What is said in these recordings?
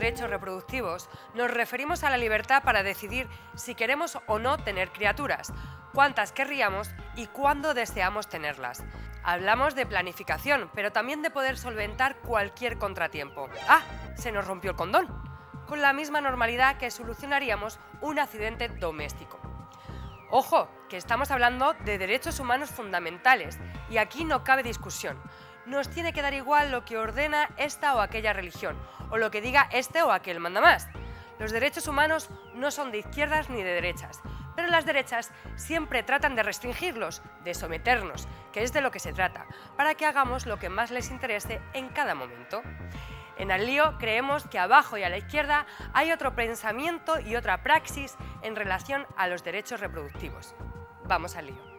derechos reproductivos nos referimos a la libertad para decidir si queremos o no tener criaturas, cuántas querríamos y cuándo deseamos tenerlas. Hablamos de planificación, pero también de poder solventar cualquier contratiempo. ¡Ah! Se nos rompió el condón. Con la misma normalidad que solucionaríamos un accidente doméstico. Ojo, que estamos hablando de derechos humanos fundamentales y aquí no cabe discusión nos tiene que dar igual lo que ordena esta o aquella religión, o lo que diga este o aquel manda más Los derechos humanos no son de izquierdas ni de derechas, pero las derechas siempre tratan de restringirlos, de someternos, que es de lo que se trata, para que hagamos lo que más les interese en cada momento. En lío creemos que abajo y a la izquierda hay otro pensamiento y otra praxis en relación a los derechos reproductivos. Vamos al lío.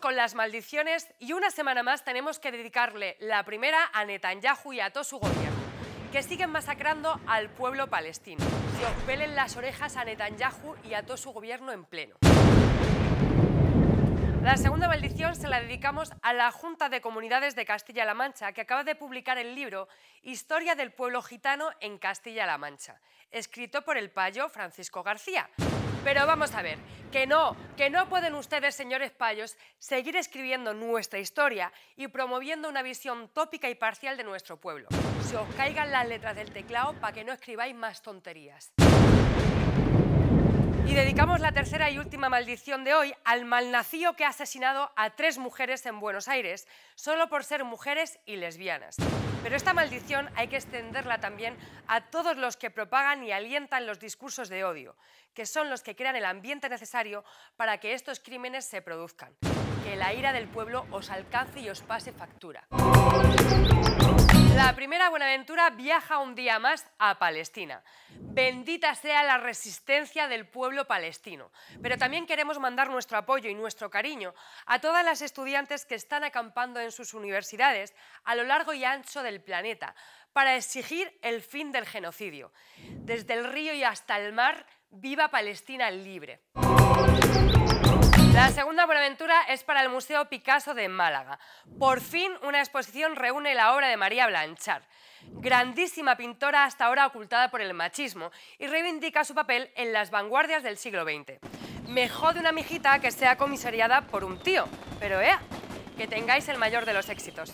con las maldiciones y una semana más tenemos que dedicarle la primera a Netanyahu y a todo su gobierno, que siguen masacrando al pueblo palestino. que os pelen las orejas a Netanyahu y a todo su gobierno en pleno. La segunda maldición se la dedicamos a la Junta de Comunidades de Castilla-La Mancha, que acaba de publicar el libro Historia del pueblo gitano en Castilla-La Mancha, escrito por el payo Francisco García. Pero vamos a ver, que no, que no pueden ustedes, señores payos, seguir escribiendo nuestra historia y promoviendo una visión tópica y parcial de nuestro pueblo. Se os caigan las letras del teclado para que no escribáis más tonterías. Y dedicamos la tercera y última maldición de hoy al malnacío que ha asesinado a tres mujeres en Buenos Aires, solo por ser mujeres y lesbianas. Pero esta maldición hay que extenderla también a todos los que propagan y alientan los discursos de odio, que son los que crean el ambiente necesario para que estos crímenes se produzcan. Que la ira del pueblo os alcance y os pase factura. La primera Buenaventura viaja un día más a Palestina. Bendita sea la resistencia del pueblo palestino. Pero también queremos mandar nuestro apoyo y nuestro cariño a todas las estudiantes que están acampando en sus universidades a lo largo y ancho del planeta para exigir el fin del genocidio. Desde el río y hasta el mar, viva Palestina libre. La segunda aventura es para el Museo Picasso de Málaga. Por fin una exposición reúne la obra de María Blanchard, grandísima pintora hasta ahora ocultada por el machismo y reivindica su papel en las vanguardias del siglo XX. Mejor de una mijita que sea comisariada por un tío, pero ¡eh!, que tengáis el mayor de los éxitos.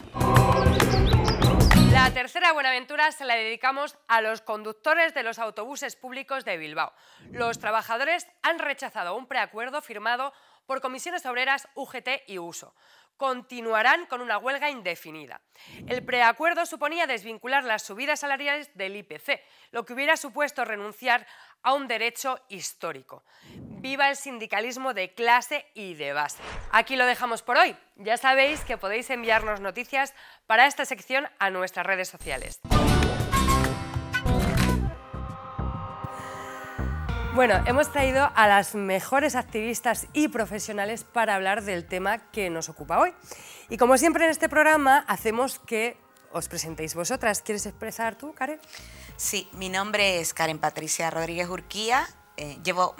La tercera Buenaventura se la dedicamos a los conductores de los autobuses públicos de Bilbao. Los trabajadores han rechazado un preacuerdo firmado por comisiones obreras, UGT y USO continuarán con una huelga indefinida. El preacuerdo suponía desvincular las subidas salariales del IPC, lo que hubiera supuesto renunciar a un derecho histórico. Viva el sindicalismo de clase y de base. Aquí lo dejamos por hoy. Ya sabéis que podéis enviarnos noticias para esta sección a nuestras redes sociales. Bueno, hemos traído a las mejores activistas y profesionales para hablar del tema que nos ocupa hoy. Y como siempre en este programa, hacemos que os presentéis vosotras. ¿Quieres expresar tú, Karen? Sí, mi nombre es Karen Patricia Rodríguez Urquía. Eh, llevo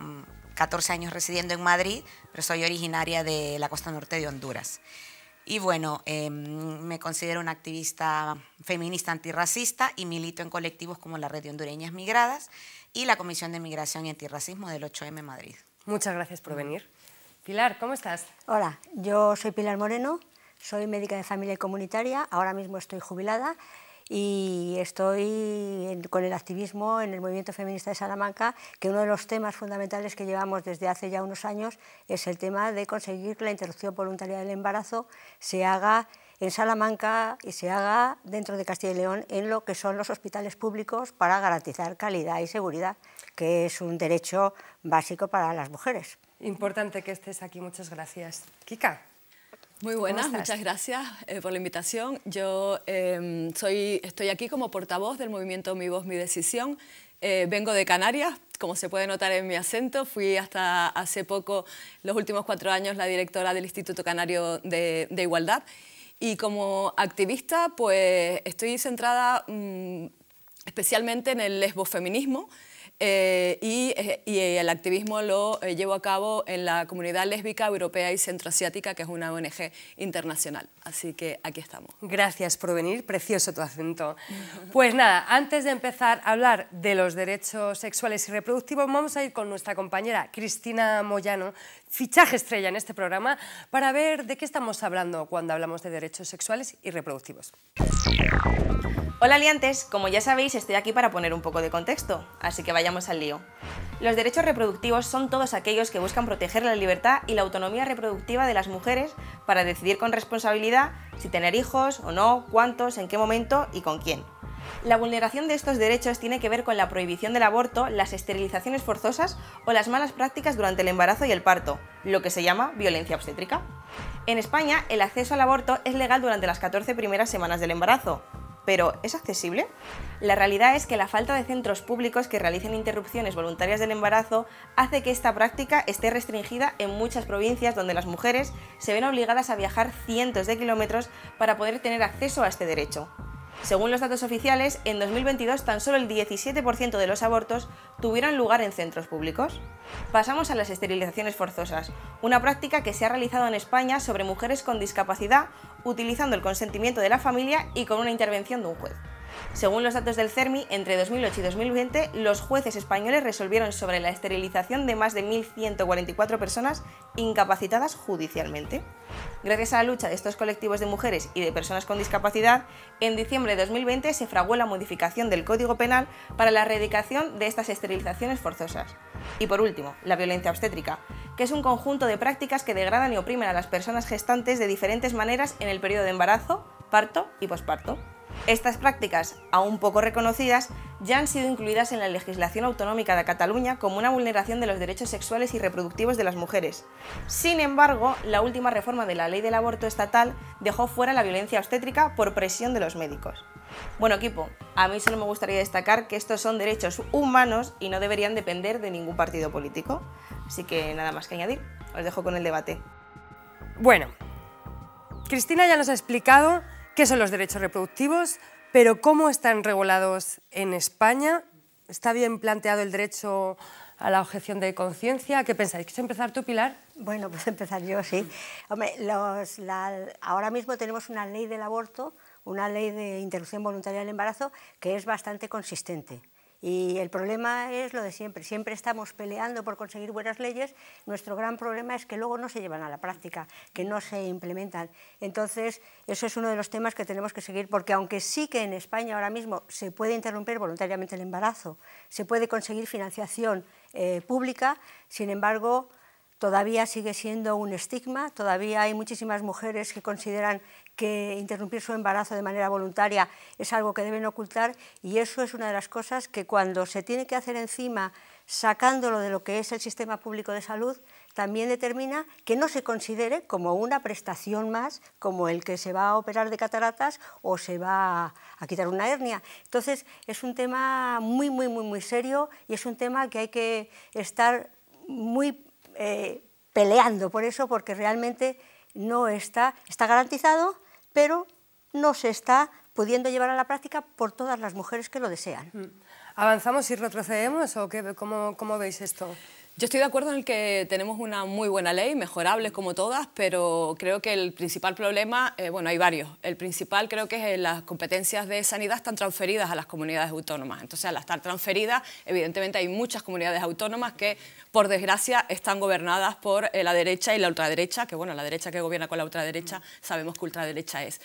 14 mm, años residiendo en Madrid, pero soy originaria de la costa norte de Honduras. Y bueno, em, me considero una activista feminista antirracista y milito en colectivos como la Red de Hondureñas Migradas y la Comisión de Migración y Antirracismo del 8M Madrid. Muchas gracias por venir. Pilar, ¿cómo estás? Hola, yo soy Pilar Moreno, soy médica de familia y comunitaria, ahora mismo estoy jubilada y estoy con el activismo en el movimiento feminista de Salamanca, que uno de los temas fundamentales que llevamos desde hace ya unos años es el tema de conseguir que la interrupción voluntaria del embarazo se haga en Salamanca y se haga dentro de Castilla y León en lo que son los hospitales públicos para garantizar calidad y seguridad, que es un derecho básico para las mujeres. Importante que estés aquí, muchas gracias. Kika. Muy buenas, muchas gracias eh, por la invitación. Yo em, soy, estoy aquí como portavoz del movimiento Mi Voz, Mi Decisión. Eh, vengo de Canarias, como se puede notar en mi acento. Fui hasta hace poco, los últimos cuatro años, la directora del Instituto Canario de Igualdad. Y como activista, pues estoy centrada mm, especialmente en el lesbofeminismo, eh, eh, y, el activismo lo eh, llevo a cabo en la comunidad lésbica europea y centroasiática, que es una ONG internacional. Así que aquí estamos. Gracias por venir, precioso tu acento. Pues nada, antes de empezar a hablar de los derechos sexuales y reproductivos, vamos a ir con nuestra compañera Cristina Moyano, fichaje estrella en este programa, para ver de qué estamos hablando cuando hablamos de derechos sexuales y reproductivos. Hola, aliantes. Como ya sabéis, estoy aquí para poner un poco de contexto, así que vayamos al lío. Los derechos reproductivos son todos aquellos que buscan proteger la libertad y la autonomía reproductiva de las mujeres para decidir con responsabilidad si tener hijos o no, cuántos, en qué momento y con quién. La vulneración de estos derechos tiene que ver con la prohibición del aborto, las esterilizaciones forzosas o las malas prácticas durante el embarazo y el parto, lo que se llama violencia obstétrica. En España, el acceso al aborto es legal durante las 14 primeras semanas del embarazo, pero ¿es accesible? La realidad es que la falta de centros públicos que realicen interrupciones voluntarias del embarazo hace que esta práctica esté restringida en muchas provincias donde las mujeres se ven obligadas a viajar cientos de kilómetros para poder tener acceso a este derecho. Según los datos oficiales, en 2022 tan solo el 17% de los abortos tuvieron lugar en centros públicos. Pasamos a las esterilizaciones forzosas, una práctica que se ha realizado en España sobre mujeres con discapacidad utilizando el consentimiento de la familia y con una intervención de un juez. Según los datos del CERMI, entre 2008 y 2020, los jueces españoles resolvieron sobre la esterilización de más de 1.144 personas incapacitadas judicialmente. Gracias a la lucha de estos colectivos de mujeres y de personas con discapacidad, en diciembre de 2020 se fraguó la modificación del Código Penal para la erradicación de estas esterilizaciones forzosas. Y por último, la violencia obstétrica, que es un conjunto de prácticas que degradan y oprimen a las personas gestantes de diferentes maneras en el periodo de embarazo, parto y posparto. Estas prácticas, aún poco reconocidas, ya han sido incluidas en la legislación autonómica de Cataluña como una vulneración de los derechos sexuales y reproductivos de las mujeres. Sin embargo, la última reforma de la ley del aborto estatal dejó fuera la violencia obstétrica por presión de los médicos. Bueno equipo, a mí solo me gustaría destacar que estos son derechos humanos y no deberían depender de ningún partido político. Así que nada más que añadir, os dejo con el debate. Bueno, Cristina ya nos ha explicado qué son los derechos reproductivos, pero cómo están regulados en España. ¿Está bien planteado el derecho a la objeción de conciencia? ¿Qué pensáis? ¿Quieres empezar tú, Pilar? Bueno, pues empezar yo, sí. ahora mismo tenemos una ley del aborto, una ley de interrupción voluntaria del embarazo que es bastante consistente. Y el problema es lo de siempre, siempre estamos peleando por conseguir buenas leyes, nuestro gran problema es que luego no se llevan a la práctica, que no se implementan. Entonces, eso es uno de los temas que tenemos que seguir, porque aunque sí que en España ahora mismo se puede interrumpir voluntariamente el embarazo, se puede conseguir financiación eh, pública, sin embargo, todavía sigue siendo un estigma, todavía hay muchísimas mujeres que consideran que interrumpir su embarazo de manera voluntaria es algo que deben ocultar y eso es una de las cosas que cuando se tiene que hacer encima sacándolo de lo que es el sistema público de salud, también determina que no se considere como una prestación más, como el que se va a operar de cataratas o se va a quitar una hernia. Entonces, es un tema muy, muy, muy, muy serio y es un tema que hay que estar muy eh, peleando por eso porque realmente no está, está garantizado, pero no se está pudiendo llevar a la práctica por todas las mujeres que lo desean. Mm. ¿Avanzamos y retrocedemos o qué, cómo veis esto? Yo estoy de acuerdo en que tenemos una muy buena ley, mejorable como todas, pero creo que el principal problema, eh, bueno, hay varios. El principal creo que es eh, las competencias de sanidad están transferidas a las comunidades autónomas. Entonces, al estar transferidas, evidentemente hay muchas comunidades autónomas que, por desgracia, están gobernadas por eh, la derecha y la ultraderecha, que bueno, la derecha que gobierna con la ultraderecha sabemos que ultraderecha es.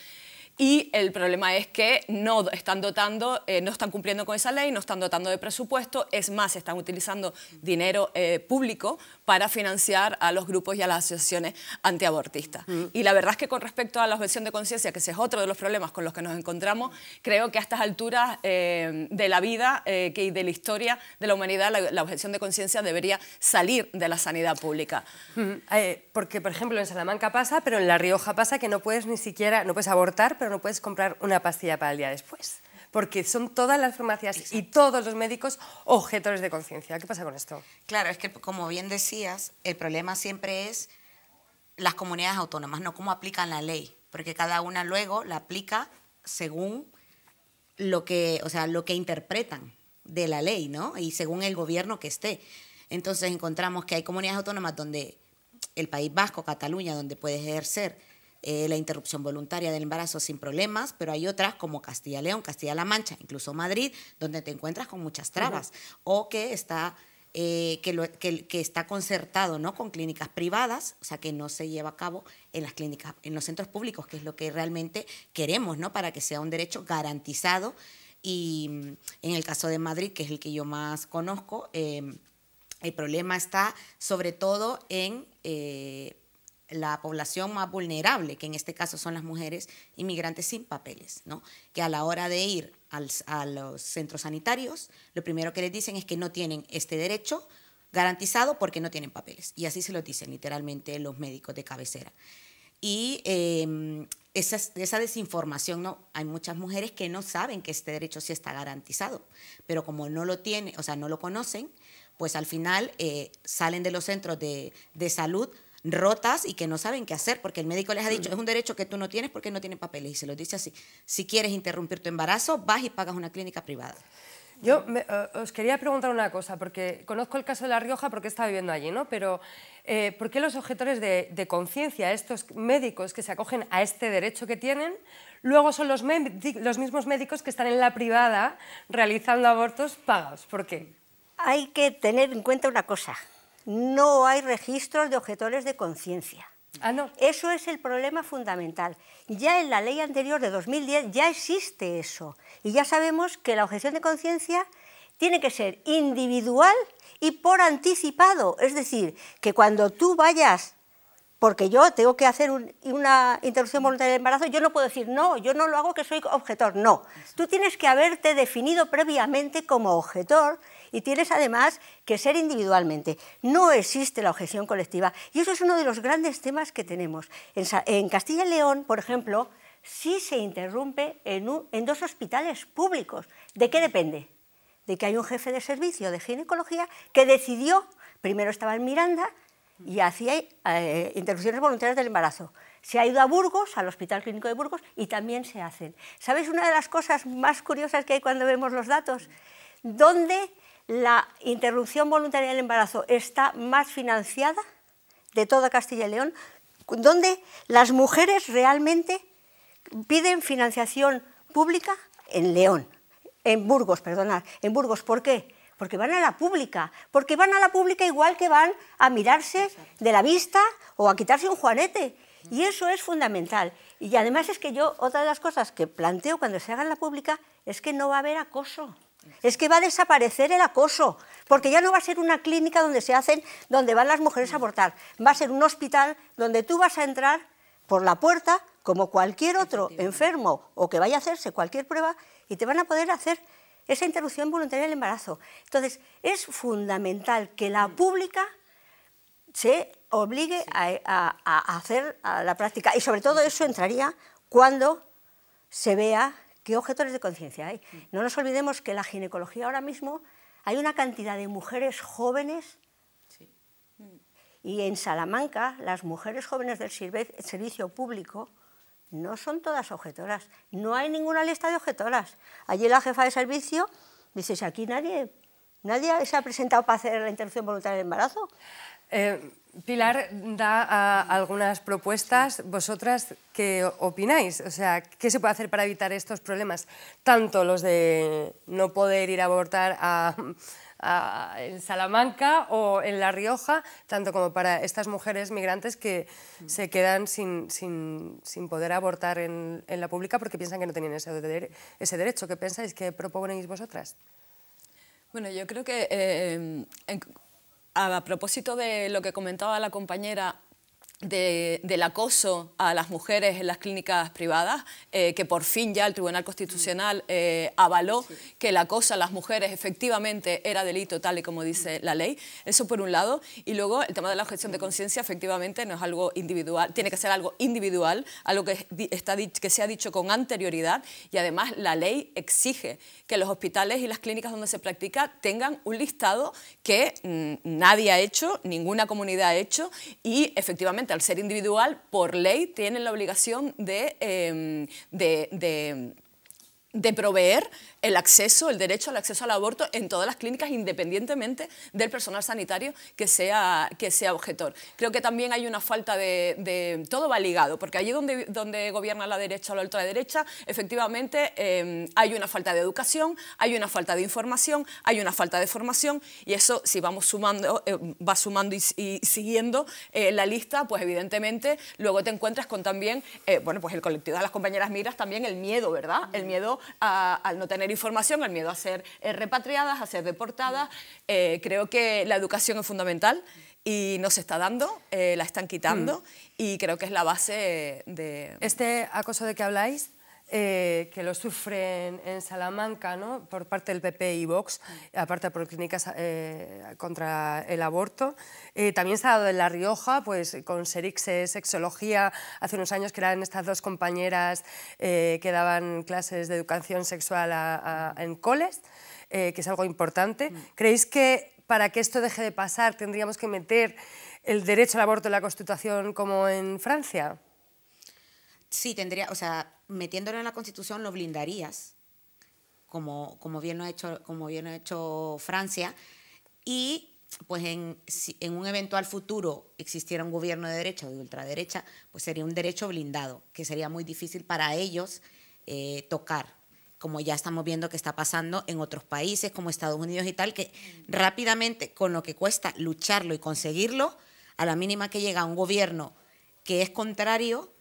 Y el problema es que no están dotando, eh, no están cumpliendo con esa ley, no están dotando de presupuesto, es más, están utilizando dinero eh, público para financiar a los grupos y a las asociaciones antiabortistas. Mm. Y la verdad es que con respecto a la objeción de conciencia, que ese es otro de los problemas con los que nos encontramos, creo que a estas alturas eh, de la vida eh, y de la historia de la humanidad, la, objeción de conciencia debería salir de la sanidad pública. Mm, eh, porque, por ejemplo, en Salamanca pasa, pero en La Rioja pasa que no puedes ni siquiera, no puedes abortar, pero no puedes comprar una pastilla para el día después porque son todas las farmacias y todos los médicos objetores de conciencia. ¿Qué pasa con esto? Claro, es que como bien decías, el problema siempre es las comunidades autónomas, no cómo aplican la ley, porque cada una luego la aplica según lo que, o sea, lo que interpretan de la ley, ¿no? Y según el gobierno que esté. Entonces encontramos que hay comunidades autónomas donde el País Vasco, Cataluña, donde puedes ejercer eh, la interrupción voluntaria del embarazo sin problemas, pero hay otras como Castilla León, Castilla-La Mancha, incluso Madrid, donde te encuentras con muchas trabas o que está... Eh, que, que, está concertado ¿no? con clínicas privadas, o sea, que no se lleva a cabo en las clínicas, en los centros públicos, que es lo que realmente queremos, ¿no? Para que sea un derecho garantizado. Y mm, en el caso de Madrid, que es el que yo más conozco, eh, el problema está sobre todo en la población más vulnerable, que en este caso son las mujeres inmigrantes sin papeles, ¿no? que a la hora de ir a los centros sanitarios, lo primero que les dicen es que no tienen este derecho garantizado porque no tienen papeles. Y así se lo dicen literalmente los médicos de cabecera. Y em, esa, desinformación, ¿no? Hay muchas mujeres que no saben que este derecho sí está garantizado, pero como no lo tienen, o sea, no lo conocen, pues al final eh, salen de los centros de, de salud rotas y que no saben qué hacer porque el médico les ha dicho, es un derecho que tú no tienes porque no tienen papeles y se los dice así. Si quieres interrumpir tu embarazo, vas y pagas una clínica privada. Yo eh, os quería preguntar una cosa, porque conozco el caso de La Rioja porque estaba viviendo allí, ¿no? Pero eh, ¿por qué los objetores de, conciencia, estos médicos que se acogen a este derecho que tienen, luego son los, los mismos médicos que están en la privada realizando abortos pagados? ¿Por qué? Hay que tener en cuenta una cosa no hay registros de objetores de conciencia. Ah, eso es el problema fundamental. Ya en la ley anterior de 2010 ya existe eso. Y ya sabemos que la objeción de conciencia tiene que ser individual y por anticipado. Es decir, que cuando tú vayas, porque yo tengo que hacer una interrupción voluntaria del embarazo, yo no puedo decir, no, yo no lo hago que soy objetor. No, tú tienes que haberte definido previamente como objetor y tienes además que ser individualmente. No existe la objeción colectiva y eso es uno de los grandes temas que tenemos. En, Castilla y León, por ejemplo, sí se interrumpe en, dos hospitales públicos. ¿De qué depende? De que hay un jefe de servicio de ginecología que decidió, primero estaba en Miranda, y hacía eh, interrupciones voluntarias del embarazo. Se ha ido a Burgos, al Hospital Clínico de Burgos, y también se hacen. ¿Sabes una de las cosas más curiosas que hay cuando vemos los datos? ¿dónde…? la interrupción voluntaria del embarazo está más financiada de toda Castilla y León, donde las mujeres realmente piden financiación pública en León, en Burgos, perdonad, en Burgos. ¿Por qué? Porque van a la pública, porque van a la pública igual que van a mirarse de la vista o a quitarse un juanete. Y eso es fundamental. Y además es que yo, otra de las cosas que planteo cuando se haga en la pública es que no va a haber acoso. Es que va a desaparecer el acoso, porque ya no va a ser una clínica donde se hacen, donde van las mujeres a abortar, va a ser un hospital donde tú vas a entrar por la puerta como cualquier otro enfermo o que vaya a hacerse cualquier prueba y te van a poder hacer esa interrupción voluntaria del embarazo. Entonces, es fundamental que la pública se obligue a, hacer la práctica. Y sobre todo eso entraría cuando se vea qué objetores de conciencia hay. Mm. No nos olvidemos que en la ginecología ahora mismo hay una cantidad de mujeres jóvenes y en Salamanca las mujeres jóvenes del servicio público no son todas objetoras. No hay ninguna lista de objetoras. Allí la jefa de servicio dice, si aquí nadie, nadie se ha presentado para hacer la interrupción voluntaria del embarazo. Eh, Pilar da algunas propuestas. ¿Vosotras qué opináis? O sea, ¿qué se puede hacer para evitar estos problemas? Tanto los de no poder ir a abortar en Salamanca o en La Rioja, tanto como para estas mujeres migrantes que mm. se quedan sin, poder abortar en, la pública porque piensan que no tienen ese, ese derecho. ¿Qué pensáis? ¿Qué proponéis vosotras? Bueno, yo creo que eh, em, a propósito de lo que comentaba la compañera del acoso a las mujeres en las clínicas privadas, eh, que por fin ya el Tribunal Constitucional mm. eh, avaló que el acoso a las mujeres efectivamente era delito tal y como dice mm. la ley. Eso por un lado. Y luego el tema de la objeción de conciencia efectivamente no es algo individual, tiene que ser algo individual, algo que, está, que se ha dicho con anterioridad y además la ley exige que los hospitales y las clínicas donde se practica tengan un listado que mm, nadie ha hecho, ninguna comunidad ha hecho y efectivamente al ser individual, por ley, tienen la obligación de em, proveer el acceso, el derecho al acceso al aborto en todas las clínicas, independientemente del personal sanitario que sea, que sea objetor. Creo que también hay una falta de, todo va ligado, porque allí donde, donde gobierna la derecha o la ultraderecha, efectivamente eh, hay una falta de educación, hay una falta de información, hay una falta de formación y eso si vamos sumando, eh, va sumando y, siguiendo eh, la lista, pues evidentemente luego te encuentras con también, bueno, pues el colectivo de las compañeras miras, también el miedo, ¿verdad? El miedo al no tener información, el miedo a ser eh, repatriadas, a ser deportadas. Eh, creo que la educación es fundamental y no se está dando, eh, la están quitando mm. y creo que es la base de... Este acoso de que habláis eh, que lo sufren en Salamanca ¿no? por parte del PP y Vox, mm. aparte por clínicas eh, contra el aborto. Eh, también se ha dado en La Rioja, pues con Serix, Sexología, hace unos años que eran estas dos compañeras que daban clases de educación sexual en coles, que es algo importante. Mm. ¿Creéis que para que esto deje de pasar tendríamos que meter el derecho al aborto en la Constitución como en Francia? Sí, tendría, o sea, metiéndolo en la Constitución lo blindarías, como, como, bien, lo ha hecho, como bien ha hecho Francia, y pues en, en un eventual futuro existiera un gobierno de derecha o de ultraderecha, pues sería un derecho blindado, que sería muy difícil para ellos eh, tocar, como ya estamos viendo que está pasando en otros países como Estados Unidos y tal, que rápidamente con lo que cuesta lucharlo y conseguirlo, a la mínima que llega un gobierno que es contrario,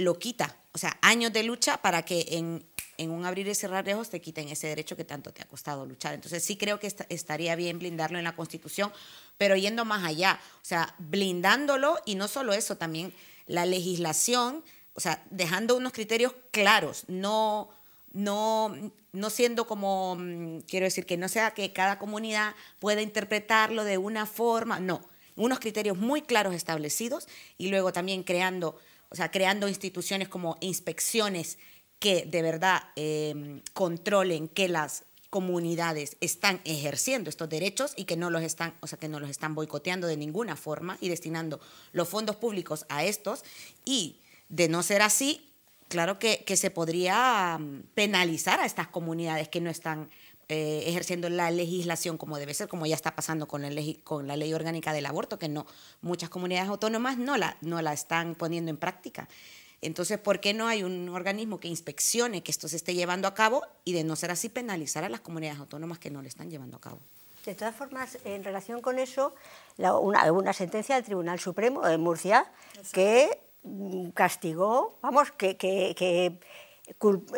lo quita. O sea, años de lucha para que en, un abrir y cerrar de ojos te quiten ese derecho que tanto te ha costado luchar. Entonces sí creo que estaría bien blindarlo en la Constitución, pero yendo más allá, o sea, blindándolo y no solo eso, también la legislación, o sea, dejando unos criterios claros, no, no, no siendo como, mm, quiero decir, que no sea que cada comunidad pueda interpretarlo de una forma, no, unos criterios muy claros establecidos y luego también creando o sea, creando instituciones como inspecciones que de verdad em, controlen que las comunidades están ejerciendo estos derechos y que no los están, o sea, que no los están boicoteando de ninguna forma y destinando los fondos públicos a estos. Y de no ser así, claro que, que se podría em, penalizar a estas comunidades que no están eh, ejerciendo la legislación como debe ser, como ya está pasando con la, ley, con la ley orgánica del aborto, que no muchas comunidades autónomas no la, no la están poniendo en práctica. Entonces, ¿por qué no hay un organismo que inspeccione que esto se esté llevando a cabo y de no ser así penalizar a las comunidades autónomas que no lo están llevando a cabo? De todas formas, en relación con eso, la, una, sentencia del Tribunal Supremo de Murcia que mm, castigó, vamos, que, que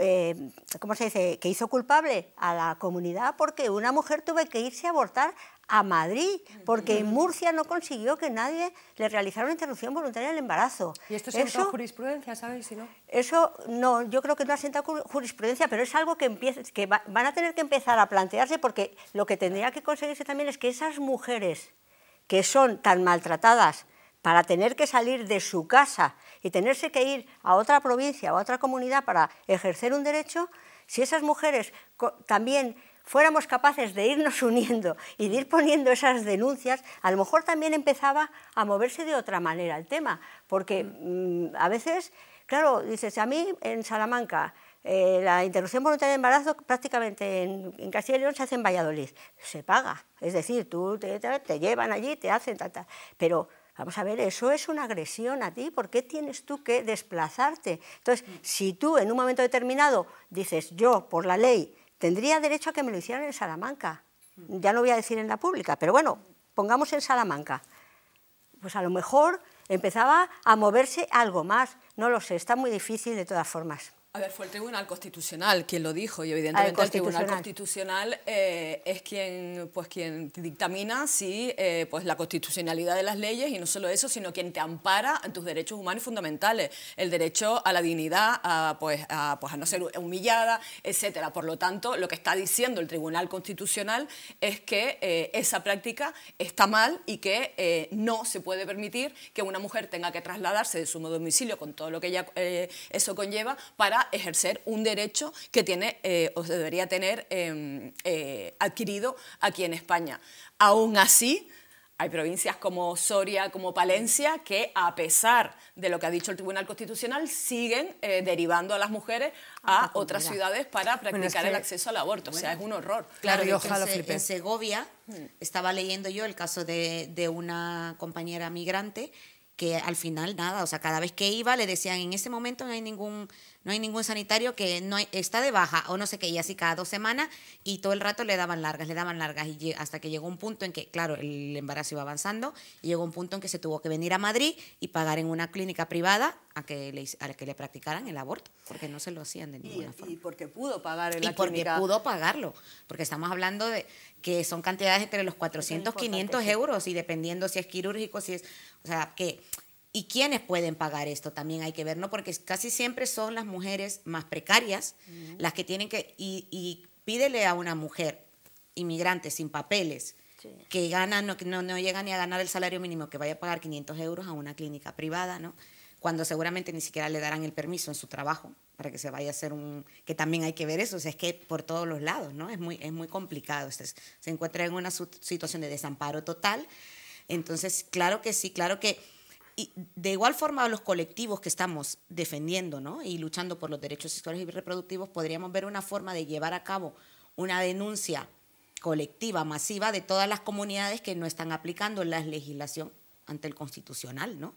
eh, ¿cómo se dice?, que hizo culpable a la comunidad porque una mujer tuvo que irse a abortar a Madrid, porque en Murcia no consiguió que nadie le realizara una interrupción voluntaria del embarazo. Y esto es jurisprudencia, ¿sabéis? Si no? Eso no, yo creo que no ha sentado jurisprudencia, pero es algo que, empieza, que van a tener que empezar a plantearse porque lo que tendría que conseguirse también es que esas mujeres que son tan maltratadas para tener que salir de su casa y tenerse que ir a otra provincia o a otra comunidad para ejercer un derecho, si esas mujeres también fuéramos capaces de irnos uniendo y de ir poniendo esas denuncias, a lo mejor también empezaba a moverse de otra manera el tema, porque mm, a veces, claro, dices, a mí en Salamanca, eh, la interrupción voluntaria de embarazo prácticamente en, Castilla y León se hace en Valladolid, se paga, es decir, tú te, llevan allí, te hacen tal, tal, pero Vamos a ver, eso es una agresión a ti, ¿por qué tienes tú que desplazarte? Entonces, si tú en un momento determinado dices, yo por la ley tendría derecho a que me lo hicieran en Salamanca, ya no voy a decir en la pública, pero bueno, pongamos en Salamanca, pues a lo mejor empezaba a moverse algo más, no lo sé, está muy difícil de todas formas. A ver, fue el Tribunal Constitucional quien lo dijo y evidentemente ah, el Tribunal Constitucional eh, es quien, pues, quien dictamina sí, eh, pues, la constitucionalidad de las leyes y no solo eso, sino quien te ampara en tus derechos humanos fundamentales, el derecho a la dignidad, a, pues, a, pues, a no ser humillada, etc. Por lo tanto, lo que está diciendo el Tribunal Constitucional es que eh, esa práctica está mal y que no se puede permitir que una mujer tenga que trasladarse de su domicilio con todo lo que ella, eso conlleva para ejercer un derecho que tiene eh, o se debería tener em, eh, adquirido aquí en España. Aún así, hay provincias como Soria, como Palencia, que a pesar de lo que ha dicho el Tribunal Constitucional, siguen eh, derivando a las mujeres a otras ciudades para practicar el acceso al aborto. o sea, es un horror. Claro, en, Segovia hmm. estaba leyendo yo el caso de una compañera migrante que al final nada, o sea, cada vez que iba le decían en ese momento no hay ningún no hay ningún sanitario que no está de baja o no sé qué, y así cada dos semanas y todo el rato le daban largas, le daban largas y hasta que llegó un punto en que, claro, el embarazo iba avanzando y llegó un punto en que se tuvo que venir a Madrid y pagar en una clínica privada a que le, que le practicaran el aborto, porque no se lo hacían de ninguna forma. Y porque pudo pagar el Y porque pudo pagarlo, porque estamos hablando de que son cantidades entre los 400, 500 euros y dependiendo si es quirúrgico, si es, o sea, que ¿Y quiénes pueden pagar esto? También hay que ver, ¿no? Porque casi siempre son las mujeres más precarias las que tienen que... Y, pídele a una mujer inmigrante sin papeles que gana, no, no, no, llega ni a ganar el salario mínimo, que vaya a pagar 500 euros a una clínica privada, ¿no? Cuando seguramente ni siquiera le darán el permiso en su trabajo para que se vaya a hacer un... que también hay que ver eso, o sea, es que por todos los lados, ¿no? Es muy, es muy complicado, este, se encuentra en una situación de desamparo total. Entonces, claro que sí, claro que de igual forma los colectivos que estamos defendiendo y luchando por los derechos sexuales y reproductivos, podríamos ver una forma de llevar a cabo una denuncia colectiva, masiva, de todas las comunidades que no están aplicando la legislación ante el constitucional, ¿no?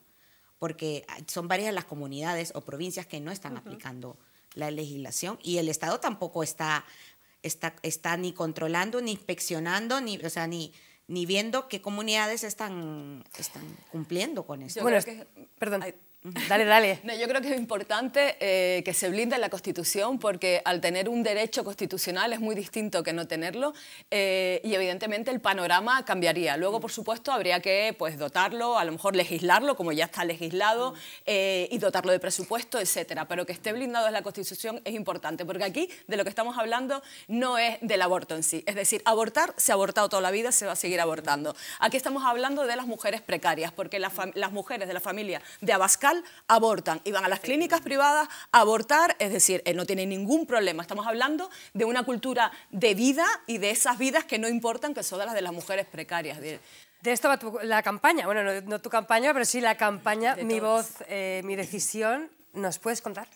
Porque son varias las comunidades o provincias que no están aplicando la legislación y el Estado tampoco está, está, está ni controlando, ni inspeccionando, ni, o sea, ni, ni viendo qué comunidades están, cumpliendo con esto. perdón. Dale, dale. yo creo que es importante eh, que se blinde la Constitución porque al tener un derecho constitucional es muy distinto que no tenerlo eh, y evidentemente el panorama cambiaría. Luego, por supuesto, habría que pues, dotarlo, a lo mejor legislarlo como ya está legislado eh, y dotarlo de presupuesto, etcétera. Pero que esté blindado en la Constitución es importante porque aquí de lo que estamos hablando no es del aborto en sí. Es decir, abortar se ha abortado toda la vida, se va a seguir abortando. Aquí estamos hablando de las mujeres precarias porque las mujeres de la familia de Abascal abortan y van a las clínicas privadas a abortar, es decir, él no tiene ningún problema. Estamos hablando de una cultura de vida y de esas vidas que no importan, que son las de las mujeres precarias. De, esto va la campaña, bueno, no, tu campaña, pero sí la campaña Mi voz, eh, mi decisión. ¿Nos puedes contar?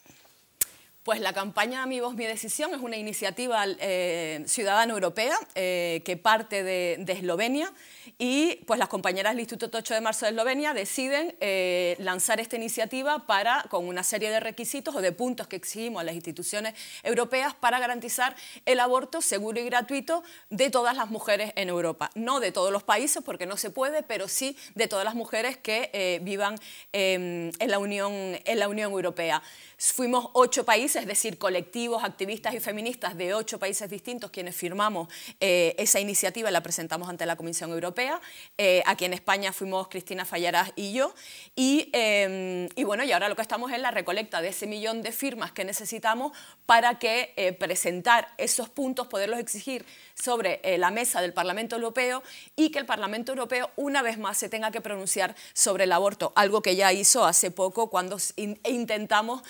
Pues la campaña Mi Voz, Mi Decisión es una iniciativa ciudadano eh, ciudadana europea eh, que parte de, de Eslovenia. Y pues las compañeras del Instituto 8 de Marzo de Eslovenia deciden eh, lanzar esta iniciativa para, con una serie de requisitos o de puntos que exigimos a las instituciones europeas para garantizar el aborto seguro y gratuito de todas las mujeres en Europa. No de todos los países, porque no se puede, pero sí de todas las mujeres que eh, vivan em, en, la Unión, en la Unión Europea. Fuimos ocho países, es decir, colectivos, activistas y feministas de ocho países distintos quienes firmamos eh, esa iniciativa y la presentamos ante la Comisión Europea aquí eh, en España fuimos Cristina Fallarás y yo. Em, y, bueno, y ahora lo que estamos es la recolecta de ese millón de firmas que necesitamos para que eh, presentar esos puntos, poderlos exigir sobre eh, la mesa del Parlamento Europeo y que el Parlamento Europeo una vez más se tenga que pronunciar sobre el aborto, algo que ya hizo hace poco cuando e intentamos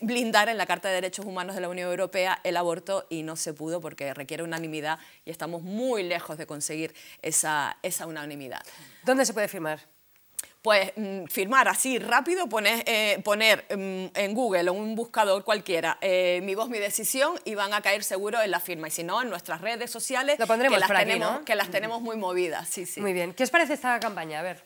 blindar en la Carta de Derechos Humanos de la Unión Europea el aborto y no se pudo porque requiere unanimidad y estamos muy lejos de conseguir esa esa, unanimidad. ¿Dónde se puede firmar? pues mm, firmar así rápido, eh, poner, poner mm, en Google o un buscador cualquiera eh, mi voz, mi decisión y van a caer seguro en la firma. Y si no, en nuestras redes sociales, que, las tenemos, muy movidas. Muy bien. ¿Qué os parece esta campaña? A ver.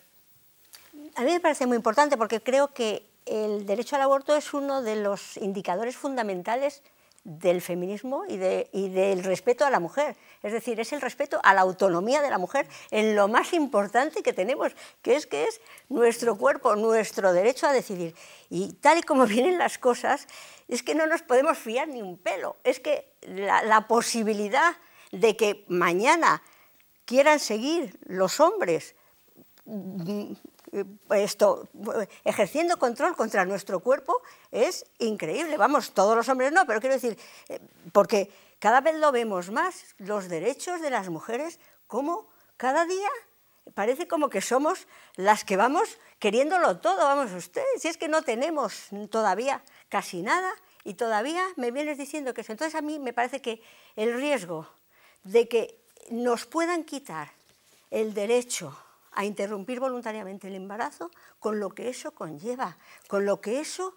A mí me parece muy importante porque creo que el derecho al aborto es uno de los indicadores fundamentales del feminismo y, del respeto a la mujer. Es decir, es el respeto a la autonomía de la mujer en lo más importante que tenemos, que es que es nuestro cuerpo, nuestro derecho a decidir. Y tal y como vienen las cosas, es que no nos podemos fiar ni un pelo. Es que la, la posibilidad de que mañana quieran seguir los hombres mm, eh, esto, eh, ejerciendo control contra nuestro cuerpo es increíble. Vamos, todos los hombres no, pero quiero decir, eh, porque cada vez lo vemos más, los derechos de las mujeres, como cada día parece como que somos las que vamos queriéndolo todo, vamos ustedes, si es que no tenemos todavía casi nada y todavía me vienes diciendo que eso. Entonces a mí me parece que el riesgo de que nos puedan quitar el derecho a interrumpir voluntariamente el embarazo con lo que eso conlleva, con lo que eso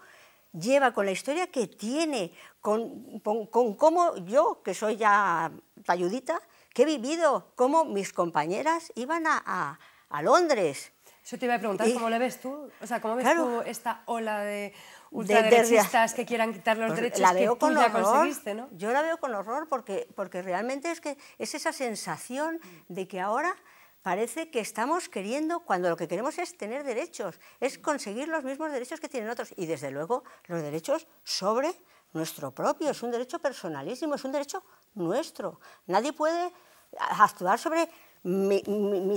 lleva, con la historia que tiene, con, con, cómo yo, que soy ya talludita, que he vivido, cómo mis compañeras iban a, a, Londres. Yo te iba a preguntar, ¿cómo le ves tú? O sea, ¿cómo ves tú esta ola de ultraderechistas que quieran quitar los pues derechos que ya conseguiste, Yo la veo con horror porque, porque realmente es que es esa sensación de que ahora Parece que estamos queriendo, cuando lo que queremos es tener derechos, es conseguir los mismos derechos que tienen otros. Y desde luego los derechos sobre nuestro propio, es un derecho personalísimo, es un derecho nuestro. Nadie puede ah, actuar sobre mi,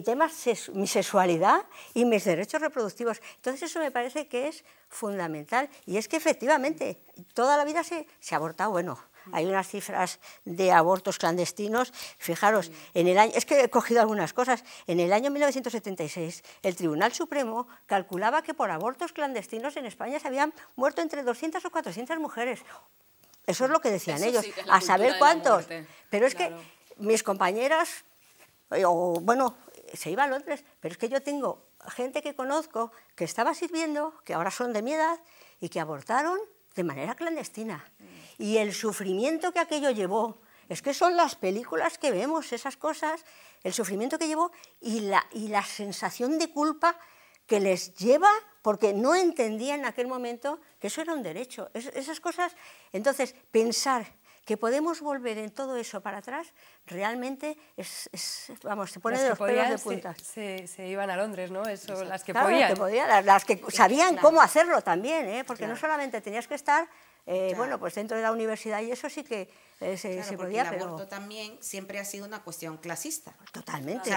tema, mi sexualidad y mis derechos reproductivos. Entonces eso me parece que es fundamental. Y es que efectivamente toda la vida se, se abortado, bueno, hay unas cifras de abortos clandestinos. Fijaros, en el año, es que he cogido algunas cosas. En el año 1976, el Tribunal Supremo calculaba que por abortos clandestinos en España se habían muerto entre 200 o 400 mujeres. Eso es lo que decían ellos, a saber cuántos. Pero es que mis compañeras, eh, o, bueno, se iba a Londres, pero es que yo tengo gente que conozco que estaba sirviendo, que ahora son de mi edad, y que abortaron de manera clandestina. Y el sufrimiento que aquello llevó, es que son las películas que vemos, esas cosas, el sufrimiento que llevó y la, y la sensación de culpa que les lleva porque no entendía en aquel momento que eso era un derecho. esas cosas, entonces, pensar que podemos volver en todo eso para atrás, realmente es, vamos, se pone de los pelos de punta. Se, se, iban a Londres, ¿no? Eso, las que podían. las, que sabían cómo hacerlo también, ¿eh? porque no solamente tenías que estar eh, bueno, pues dentro de la universidad y eso sí que eh, se, podía, el aborto también siempre ha sido una cuestión clasista. Totalmente.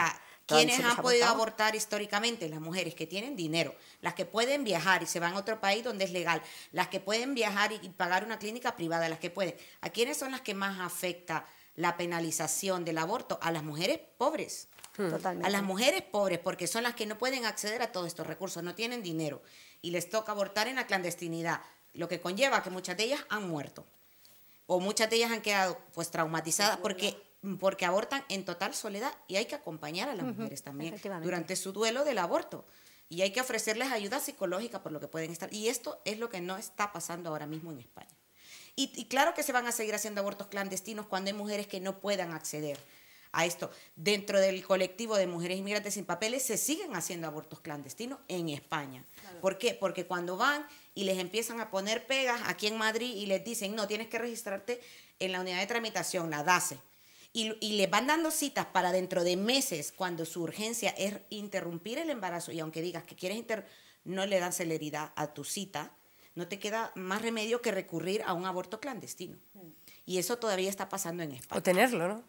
¿Quiénes han podido abortar históricamente? Las mujeres que tienen dinero, las que pueden viajar y se van a otro país donde es legal, las que pueden viajar y pagar una clínica privada, las que pueden. ¿A quiénes son las que más afecta la penalización del aborto? A las mujeres pobres. Hmm. Totalmente. A las mujeres pobres, porque son las que no pueden acceder a todos estos recursos, no tienen dinero y les toca abortar en la clandestinidad, lo que conlleva que muchas de ellas han muerto o muchas de ellas han quedado pues traumatizadas porque porque abortan en total soledad y hay que acompañar a las mujeres también durante su duelo del aborto y hay que ofrecerles ayuda psicológica por lo que pueden estar. Y esto es lo que no está pasando ahora mismo en España. Y, claro que se van a seguir haciendo abortos clandestinos cuando hay mujeres que no puedan acceder a esto. Dentro del colectivo de mujeres inmigrantes sin papeles se siguen haciendo abortos clandestinos en España. ¿Por qué? Porque cuando van y les empiezan a poner pegas aquí en Madrid y les dicen, no, tienes que registrarte en la unidad de tramitación, la DASE y, le van dando citas para dentro de meses cuando su urgencia es interrumpir el embarazo y aunque digas que quieres interrumpir, no le dan celeridad a tu cita, no te queda más remedio que recurrir a un aborto clandestino. Mm. Y eso todavía está pasando en España. O tenerlo, ¿no?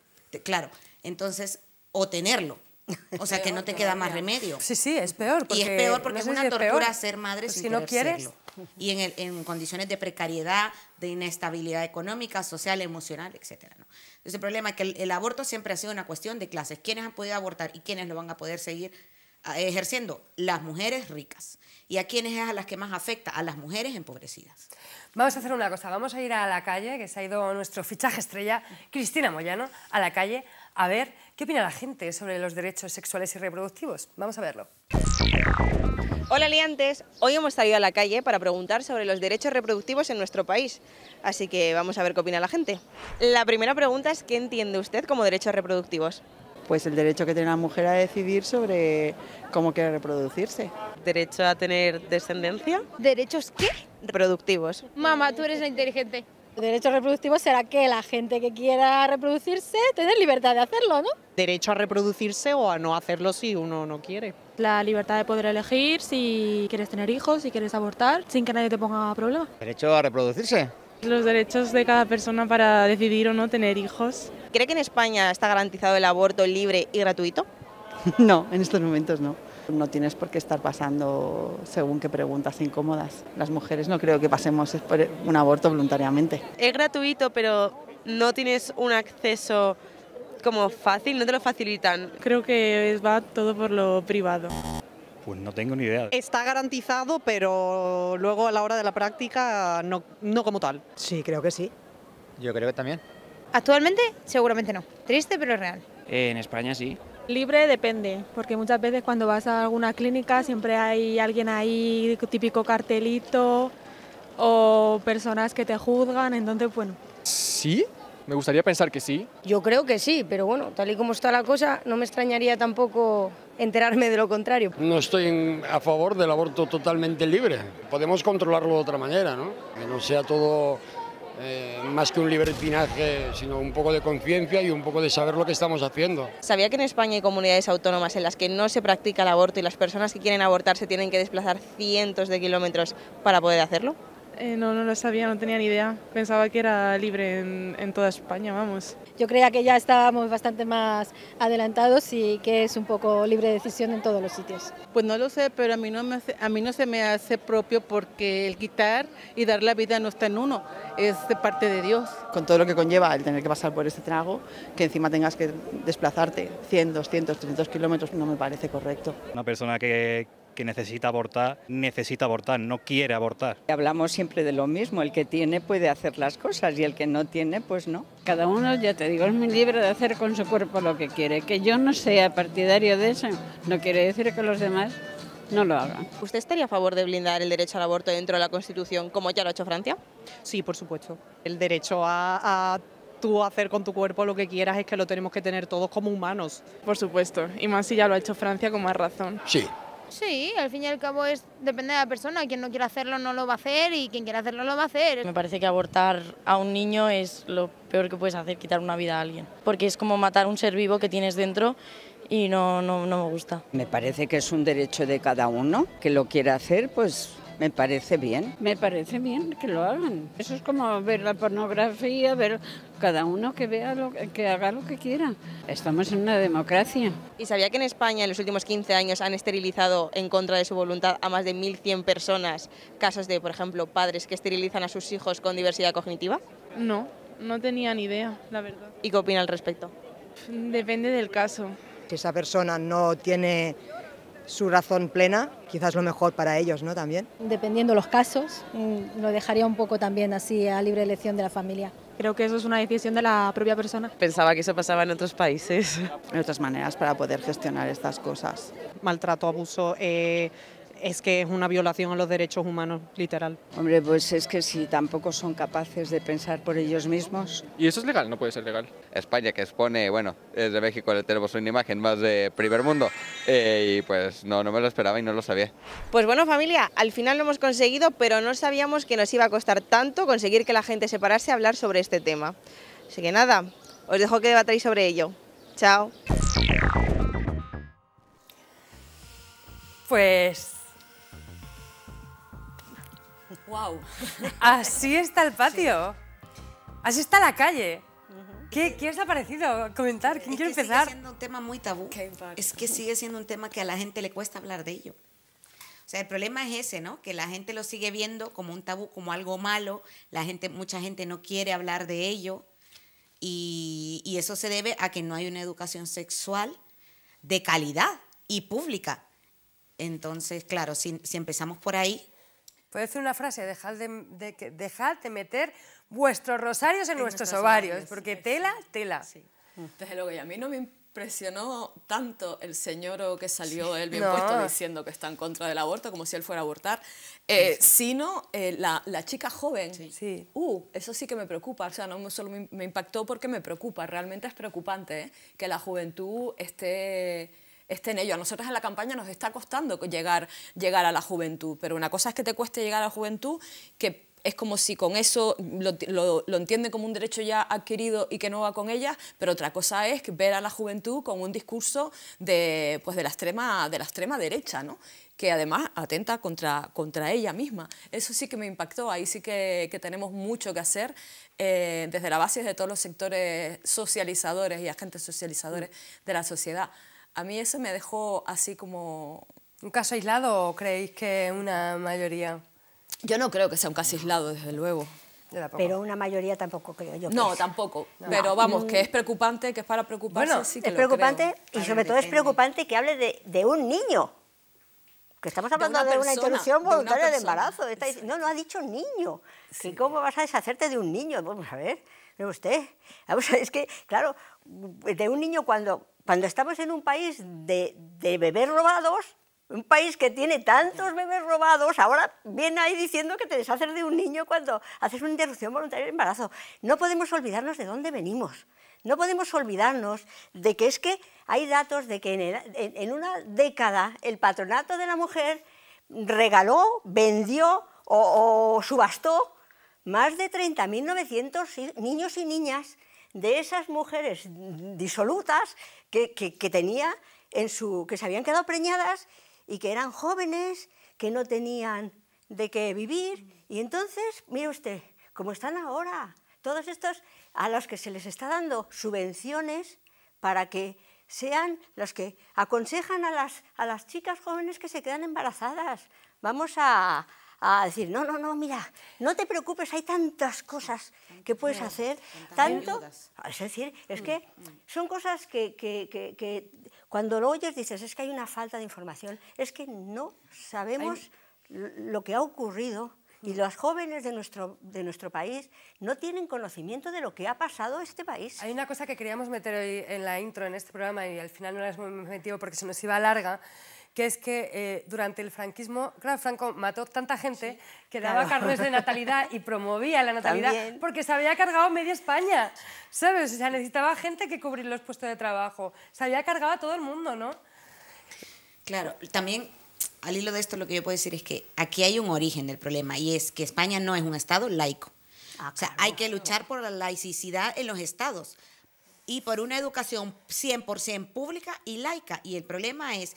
Claro. Entonces, o tenerlo. O sea, que no te queda más remedio. Sí, sí, es peor. y es peor porque es una tortura ser madre pues, si no quieres. Y en, condiciones de precariedad, de inestabilidad económica, social, emocional, etc. ¿no? Entonces, el problema es que el, aborto siempre ha sido una cuestión de clases. ¿Quiénes han podido abortar y quiénes lo van a poder seguir ah, ejerciendo? Las mujeres ricas. ¿Y a quiénes es a las que más afecta? A las mujeres empobrecidas. Vamos a hacer una cosa. Vamos a ir a la calle, que se ha ido nuestro fichaje estrella, Cristina Moyano, a la calle a ver, ¿qué opina la gente sobre los derechos sexuales y reproductivos? Vamos a verlo. Hola Aliantes, hoy hemos salido a la calle para preguntar sobre los derechos reproductivos en nuestro país, así que vamos a ver qué opina la gente. La primera pregunta es ¿qué entiende usted como derechos reproductivos? Pues el derecho que tiene la mujer a decidir sobre cómo quiere reproducirse. ¿Derecho a tener descendencia? ¿Derechos qué? Reproductivos. Mamá, tú eres la inteligente. Derecho reproductivo será que la gente que quiera reproducirse Tiene libertad de hacerlo, ¿no? Derecho a reproducirse o a no hacerlo si uno no quiere. La libertad de poder elegir si quieres tener hijos, si quieres abortar, sin que nadie te ponga problema Derecho a reproducirse. Los derechos de cada persona para decidir o no tener hijos. ¿Cree que en España está garantizado el aborto libre y gratuito? no, en estos momentos no. No tienes por qué estar pasando según qué preguntas incómodas. Las mujeres no creo que pasemos por un aborto voluntariamente. Es gratuito, pero no tienes un acceso como fácil, no te lo facilitan. Creo que va todo por lo privado. Pues no tengo ni idea. Está garantizado, pero luego a la hora de la práctica no, no como tal. Sí, creo que sí. Yo creo que también. Actualmente, seguramente no. Triste, pero real. en España sí. Libre depende, porque muchas veces cuando vas a alguna clínica siempre hay alguien ahí, típico cartelito o personas que te juzgan, entonces bueno. Sí, me gustaría pensar que sí. Yo creo que sí, pero bueno, tal y como está la cosa, no me extrañaría tampoco enterarme de lo contrario. No estoy a favor del aborto totalmente libre. Podemos controlarlo de otra manera, ¿no? Que no sea todo eh, más que un libertinaje, sino un poco de conciencia y un poco de saber lo que estamos haciendo. ¿Sabía que en España hay comunidades autónomas en las que no se practica el aborto y las personas que quieren abortar se tienen que desplazar cientos de kilómetros para poder hacerlo? Eh, no, no lo sabía, no tenía ni idea. Pensaba que era libre en, en, toda España, vamos. Yo creía que ya estábamos bastante más adelantados y que es un poco libre de decisión en todos los sitios. Pues no lo sé, pero a mí no, me a mí no se me hace propio porque el quitar y dar la vida no está en uno, es de parte de Dios. Con todo lo que conlleva el tener que pasar por este trago, que encima tengas que desplazarte 100, 200, 300 kilómetros, no me parece correcto. Una persona que que necesita abortar, necesita abortar, no quiere abortar. Hablamos siempre de lo mismo, el que tiene puede hacer las cosas y el que no tiene, pues no. Cada uno, ya te digo, es muy libre de hacer con su cuerpo lo que quiere. Que yo no sea partidario de eso no quiere decir que los demás no lo hagan. ¿Usted estaría a favor de blindar el derecho al aborto dentro de la Constitución como ya lo ha hecho Francia? Sí, por supuesto. El derecho a, a tú hacer con tu cuerpo lo que quieras es que lo tenemos que tener todos como humanos. Por supuesto, y más si ya lo ha hecho Francia con más razón. Sí, Sí, al fin y al cabo es depende de la persona. Quien no quiera hacerlo no lo va a hacer y quien quiera hacerlo lo va a hacer. Me parece que abortar a un niño es lo peor que puedes hacer, quitar una vida a alguien. Porque es como matar un ser vivo que tienes dentro y no, no, no me gusta. Me parece que es un derecho de cada uno. Que lo quiera hacer, pues me parece bien. Me parece bien que lo hagan. Eso es como ver la pornografía, ver cada uno que vea lo que haga lo que quiera. Estamos en una democracia. ¿Y sabía que en España en los últimos 15 años han esterilizado en contra de su voluntad a más de 1100 personas casos de, por ejemplo, padres que esterilizan a sus hijos con diversidad cognitiva? No, no tenía ni idea, la verdad. ¿Y qué opina al respecto? Depende del caso. Si esa persona no tiene su razón plena, quizás lo mejor para ellos, ¿no? También. Dependiendo los casos, mm, lo dejaría un poco también así a libre elección de la familia. Creo que eso es una decisión de la propia persona. Pensaba que eso pasaba en otros países. En otras maneras para poder gestionar estas cosas. Maltrato, abuso, eh, es que es una violación a los derechos humanos, literal. Hombre, pues es que si tampoco son capaces de pensar por ellos mismos. ¿Y eso es legal? No puede ser legal. España que expone, bueno, desde México le tenemos una imagen más de primer mundo eh, y pues no, no me lo esperaba y no lo sabía. Pues bueno familia, al final lo hemos conseguido, pero no sabíamos que nos iba a costar tanto conseguir que la gente se parase a hablar sobre este tema. Así que nada, os dejo que debatáis sobre ello. Chao. Pues ¡Wow! Así está el patio. Así está la calle. ¿Qué, os ha parecido? Comentar, ¿quién es quiere que empezar? Sigue siendo un tema muy tabú. Es que sigue siendo un tema que a la gente le cuesta hablar de ello. O sea, el problema es ese, ¿no? Que la gente lo sigue viendo como un tabú, como algo malo. La gente, mucha gente no quiere hablar de ello. Y, eso se debe a que no hay una educación sexual de calidad y pública. Entonces, claro, si empezamos por ahí, Puede decir una frase, dejad de, meter vuestros rosarios en, vuestros nuestros, ovarios, porque tela, tela. Desde luego, y a mí no me impresionó tanto el señor que salió él bien puesto diciendo que está en contra del aborto, como si él fuera a abortar, eh, sino eh, la, chica joven. Sí. Uh, eso sí que me preocupa, o sea, no solo me, impactó porque me preocupa, realmente es preocupante eh, que la juventud esté esté en ello. A nosotros en la campaña nos está costando llegar, llegar a la juventud, pero una cosa es que te cueste llegar a la juventud, que es como si con eso lo, lo, entiende como un derecho ya adquirido y que no va con ella, pero otra cosa es ver a la juventud con un discurso de, pues de, la, extrema, de la extrema derecha, que además atenta contra, contra ella misma. Eso sí que me impactó, ahí sí que, tenemos mucho que hacer eh, desde la base de todos los sectores socializadores y agentes socializadores mm. de la sociedad. A mí eso me dejó así como... ¿Un caso aislado o creéis que una mayoría? Yo no creo que sea un caso aislado, desde luego. Pero una mayoría tampoco creo yo. No, tampoco. Pero vamos, que mm. es preocupante, que es para preocuparse. Bueno, sí es preocupante y sobre todo es preocupante que hable de, un niño. Que estamos hablando de una, interrupción voluntaria de, embarazo. no, no ha dicho niño. ¿Cómo vas a deshacerte de un niño? Vamos a ver, usted. a ver, es que, claro, de un niño cuando cuando estamos en un país de, bebés robados, un país que tiene tantos bebés robados, ahora viene ahí diciendo que te deshaces de un niño cuando haces una interrupción voluntaria de embarazo. No podemos olvidarnos de dónde venimos. No podemos olvidarnos de que es que hay datos de que en, una década el patronato de la mujer regaló, vendió o, o subastó más de 30.900 niños y niñas de esas mujeres disolutas que, tenía en su, que se habían quedado preñadas y que eran jóvenes, que no tenían de qué vivir. Y entonces, mire usted, como están ahora todos estos a los que se les está dando subvenciones para que sean los que aconsejan a las, a las chicas jóvenes que se quedan embarazadas. Vamos a, a decir, no, no, no, mira, no te preocupes, hay tantas cosas que puedes hacer, tanto... Ah, es decir, es mm, que mm. son cosas que, que, que, cuando lo oyes dices, es que hay una falta de información, es que no sabemos lo que ha ocurrido y mm. los jóvenes de nuestro, de nuestro país no tienen conocimiento de lo que ha pasado a este país. Hay una cosa que queríamos meter hoy en la intro, en este programa, y al final no la hemos metido porque se nos iba larga, que es que eh, durante el franquismo, claro, Franco mató tanta gente que daba carnes de natalidad y promovía la natalidad porque se había cargado media España, ¿sabes? O sea, necesitaba gente que cubrir los puestos de trabajo. Se había cargado a todo el mundo, ¿no? Claro, también al hilo de esto lo que yo puedo decir es que aquí hay un origen del problema y es que España no es un Estado laico. Ah, o sea, hay que luchar por la laicidad en los estados y por una educación 100% pública y laica. Y el problema es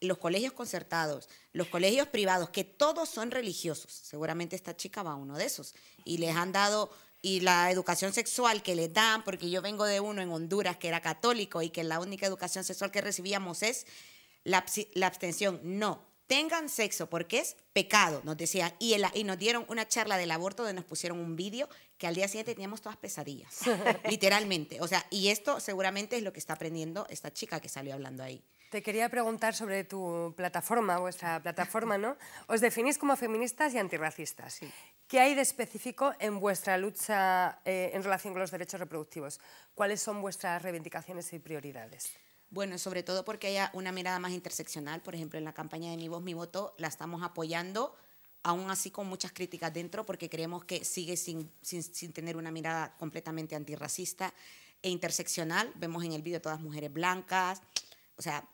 los colegios concertados, los colegios privados, que todos son religiosos. Seguramente esta chica va a uno de esos. Y les han dado, y la educación sexual que les dan, porque yo vengo de uno en Honduras que era católico y que la única educación sexual que recibíamos es la, abstención. No, tengan sexo porque es pecado, nos decían. Y, y nos dieron una charla del aborto donde nos pusieron un vídeo que al día siguiente teníamos todas pesadillas, literalmente. O sea, y esto seguramente es lo que está aprendiendo esta chica que salió hablando ahí. Te quería preguntar sobre tu plataforma, vuestra plataforma, ¿no? Os definís como feministas y antirracistas. ¿Qué hay de específico en vuestra lucha eh, en relación con los derechos reproductivos? ¿Cuáles son vuestras reivindicaciones y prioridades? Bueno, sobre todo porque haya una mirada más interseccional. Por ejemplo, en la campaña de Mi Voz, Mi Voto la estamos apoyando, aún así con muchas críticas dentro, porque creemos que sigue sin, sin, sin tener una mirada completamente antirracista e interseccional. Vemos en el vídeo todas mujeres blancas, o sea,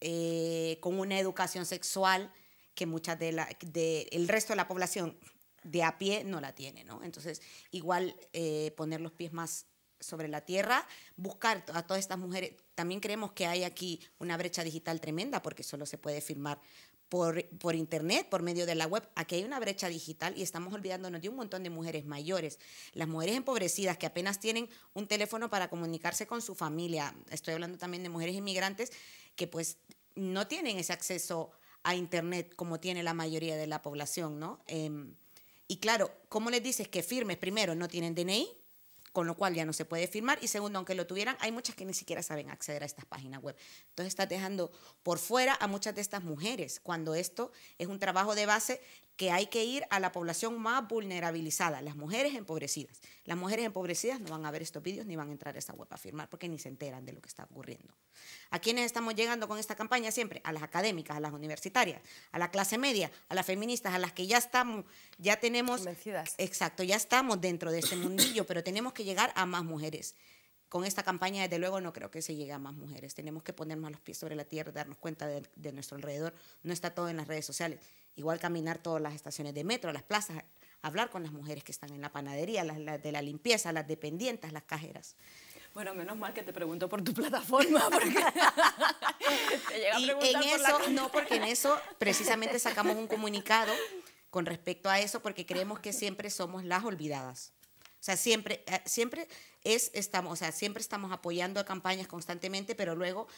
eh, con una educación sexual que muchas de la, de, el resto de la población de a pie no la tiene, ¿no? Entonces, igual eh, poner los pies más sobre la tierra, buscar a todas estas mujeres. También creemos que hay aquí una brecha digital tremenda porque solo se puede firmar por, por, internet, por medio de la web. Aquí hay una brecha digital y estamos olvidándonos de un montón de mujeres mayores. Las mujeres empobrecidas que apenas tienen un teléfono para comunicarse con su familia. Estoy hablando también de mujeres inmigrantes que pues no tienen ese acceso a Internet como tiene la mayoría de la población, ¿no? Em, y claro, ¿cómo les dices que firmes? Primero, no tienen DNI, con lo cual ya no se puede firmar. Y segundo, aunque lo tuvieran, hay muchas que ni siquiera saben acceder a estas páginas web. Entonces estás dejando por fuera a muchas de estas mujeres, cuando esto es un trabajo de base que hay que ir a la población más vulnerabilizada, las mujeres empobrecidas. Las mujeres empobrecidas no van a ver estos vídeos ni van a entrar a esta web a firmar porque ni se enteran de lo que está ocurriendo. ¿A quiénes estamos llegando con esta campaña siempre? A las académicas, a las universitarias, a la clase media, a las feministas, a las que ya estamos, ya tenemos... Convencidas. Exacto, ya estamos dentro de este mundillo, pero tenemos que llegar a más mujeres con esta campaña, desde luego, no creo que se llegue a más mujeres. Tenemos que ponernos los pies sobre la tierra, darnos cuenta de, nuestro alrededor. No está todo en las redes sociales. Igual caminar todas las estaciones de metro, las plazas, hablar con las mujeres que están en la panadería, las, de la limpieza, las dependientes, las cajeras. Bueno, menos mal que te pregunto por tu plataforma, porque te llega a y en eso, no, porque en eso precisamente sacamos un comunicado con respecto a eso, porque creemos que siempre somos las olvidadas. O sea, siempre, eh, siempre es, estamos, o sea, siempre estamos apoyando a campañas constantemente, pero luego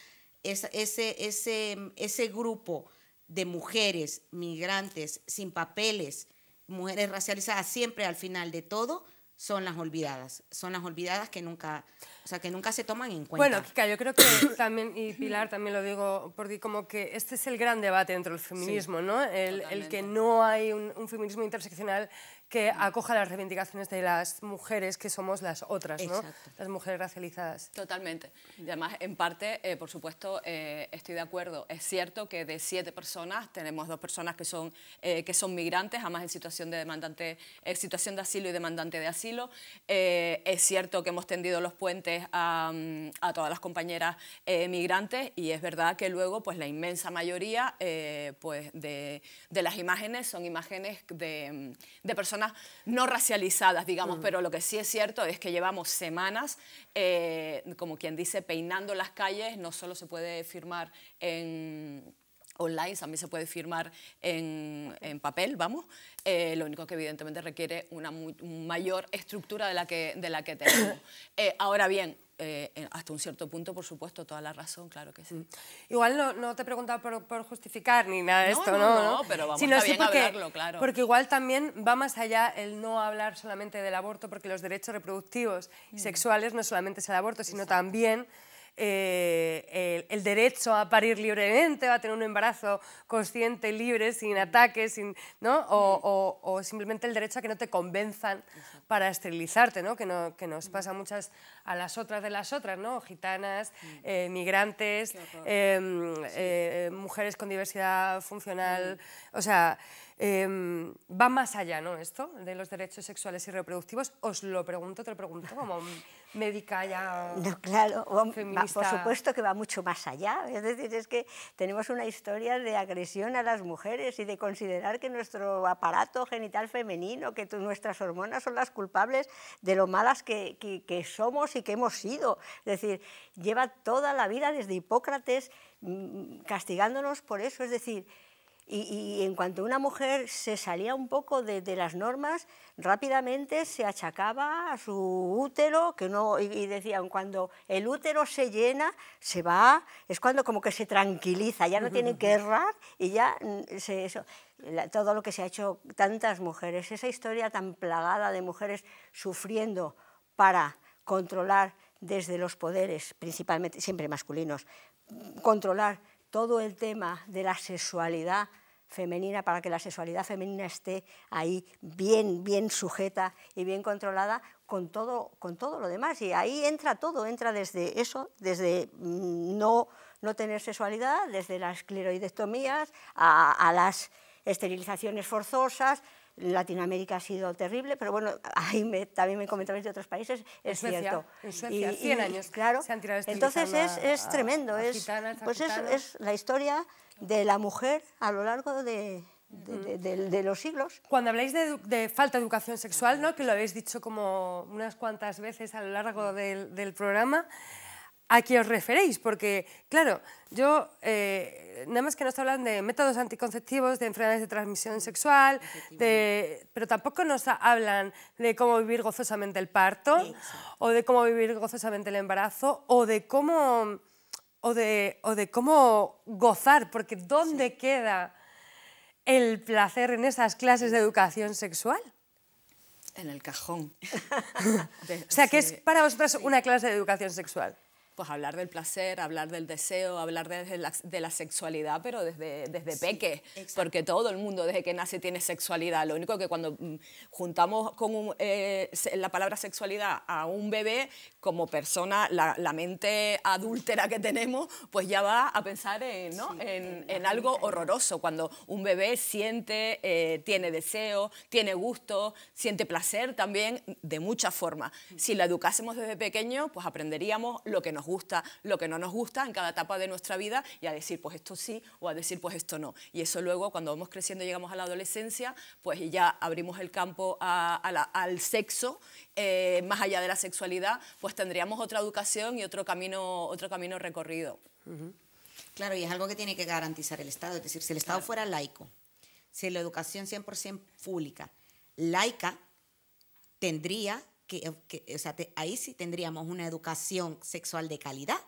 ese, ese, ese grupo de mujeres migrantes sin papeles, mujeres racializadas, siempre al final de todo son las olvidadas, son las olvidadas que nunca, o sea, que nunca se toman en cuenta. Bueno, Kika, yo creo que también, y Pilar también lo digo, por ti, como que este es el gran debate dentro del feminismo, ¿no? El, que no hay un, un feminismo interseccional que acoja las reivindicaciones de las mujeres que somos las otras, ¿no? las mujeres racializadas. Totalmente. Y además, en parte, eh, por supuesto, eh, estoy de acuerdo. Es cierto que de siete personas tenemos dos personas que son, eh, que son migrantes, además en situación de, demandante, situación de asilo y demandante de asilo. es cierto que hemos tendido los puentes a, mm, todas las compañeras migrantes y es verdad que luego pues, la inmensa mayoría pues, de, las imágenes son imágenes de mm, personas no racializadas, digamos, mm. pero lo que sí es cierto es que llevamos semanas, eh, como quien dice, peinando las calles, no solo se puede firmar en online, también se puede firmar en, papel, vamos, eh, lo único que evidentemente requiere una mayor estructura de la que, de la que tenemos. Eh, ahora bien, eh, hasta un cierto punto, por supuesto, toda la razón, claro que sí. Mm. Igual no, te he preguntado por, justificar ni nada de esto, ¿no? No, pero vamos a sí hablarlo, claro. Porque igual también va más allá el no hablar solamente del aborto, porque los derechos reproductivos y mm. sexuales no solamente es el aborto, sino también eh, el, derecho a parir libremente, a tener un embarazo consciente, libre, sin ataques, sin, o, simplemente el derecho a que no te convenzan para esterilizarte, ¿no? Que, no, que nos pasa muchas a las otras de las otras, ¿no? gitanas, eh, migrantes, em, eh, mujeres con diversidad funcional, o sea... Em, va más allá, ¿no? Esto de los derechos sexuales y reproductivos. Os lo pregunto, te lo pregunto como médica ya. claro, por supuesto que va mucho más allá. Es decir, es que tenemos una historia de agresión a las mujeres y de considerar que nuestro aparato genital femenino, que nuestras hormonas son las culpables de lo malas que, que somos y que hemos sido. Es decir, lleva toda la vida desde Hipócrates mm, castigándonos por eso. Es decir, y, en cuanto una mujer se salía un poco de, las normas, rápidamente se achacaba a su útero, que no, y, decían, cuando el útero se llena, se va, es cuando como que se tranquiliza, ya no tiene que errar y ya mm, todo lo que se ha hecho tantas mujeres, esa historia tan plagada de mujeres sufriendo para controlar desde los poderes, principalmente siempre masculinos, mm, controlar todo el tema de la sexualidad femenina, para que la sexualidad femenina esté ahí bien, bien sujeta y bien controlada con todo, con todo lo demás. Y ahí entra todo, entra desde eso, desde mm, no, no tener sexualidad, desde las cleroidectomías a las esterilizaciones forzosas, Latinoamérica ha sido terrible, pero bueno, ahí también me comentabais de otros países, es cierto. En Suecia, y, 100 años. Claro, se han tirado este entonces es, tremendo, es, pues es, la historia de la mujer a lo largo de, mm. los siglos. Cuando habláis de, falta de educación sexual, ¿no? que lo habéis dicho como unas cuantas veces a lo largo del, del programa, a qué os referéis, porque, claro, yo, eh, nada más que nos hablan de métodos anticonceptivos, de enfermedades de transmisión sexual, pero tampoco nos hablan de cómo vivir gozosamente el parto, o de cómo vivir gozosamente el embarazo, o de cómo, o de, cómo gozar, porque ¿dónde queda el placer en esas clases de educación sexual? En el cajón. o sea, que es para vosotras una clase de educación sexual pues hablar del placer, hablar del deseo, hablar de la, de la sexualidad, pero desde, desde peque, porque todo el mundo desde que nace tiene sexualidad. Lo único que cuando mm, juntamos con eh, la palabra sexualidad a un bebé, como persona, la, mente adúltera que tenemos, pues ya va a pensar en, ¿no? en, algo horroroso. Cuando un bebé siente, eh, tiene deseo, tiene gusto, siente placer también de muchas formas. Si la educásemos desde pequeño, pues aprenderíamos lo que nos gusta, lo que no nos gusta en cada etapa de nuestra vida y a decir pues esto sí o a decir pues esto no. Y eso luego cuando vamos creciendo llegamos a la adolescencia, pues ya abrimos el campo al sexo, eh, más allá de la sexualidad, pues tendríamos otra educación y otro camino, otro camino recorrido. Claro, y es algo que tiene que garantizar el Estado, es decir, si el Estado fuera laico, si la educación 100% pública, laica, tendría eh, que, o sea, ahí sí tendríamos una educación sexual de calidad,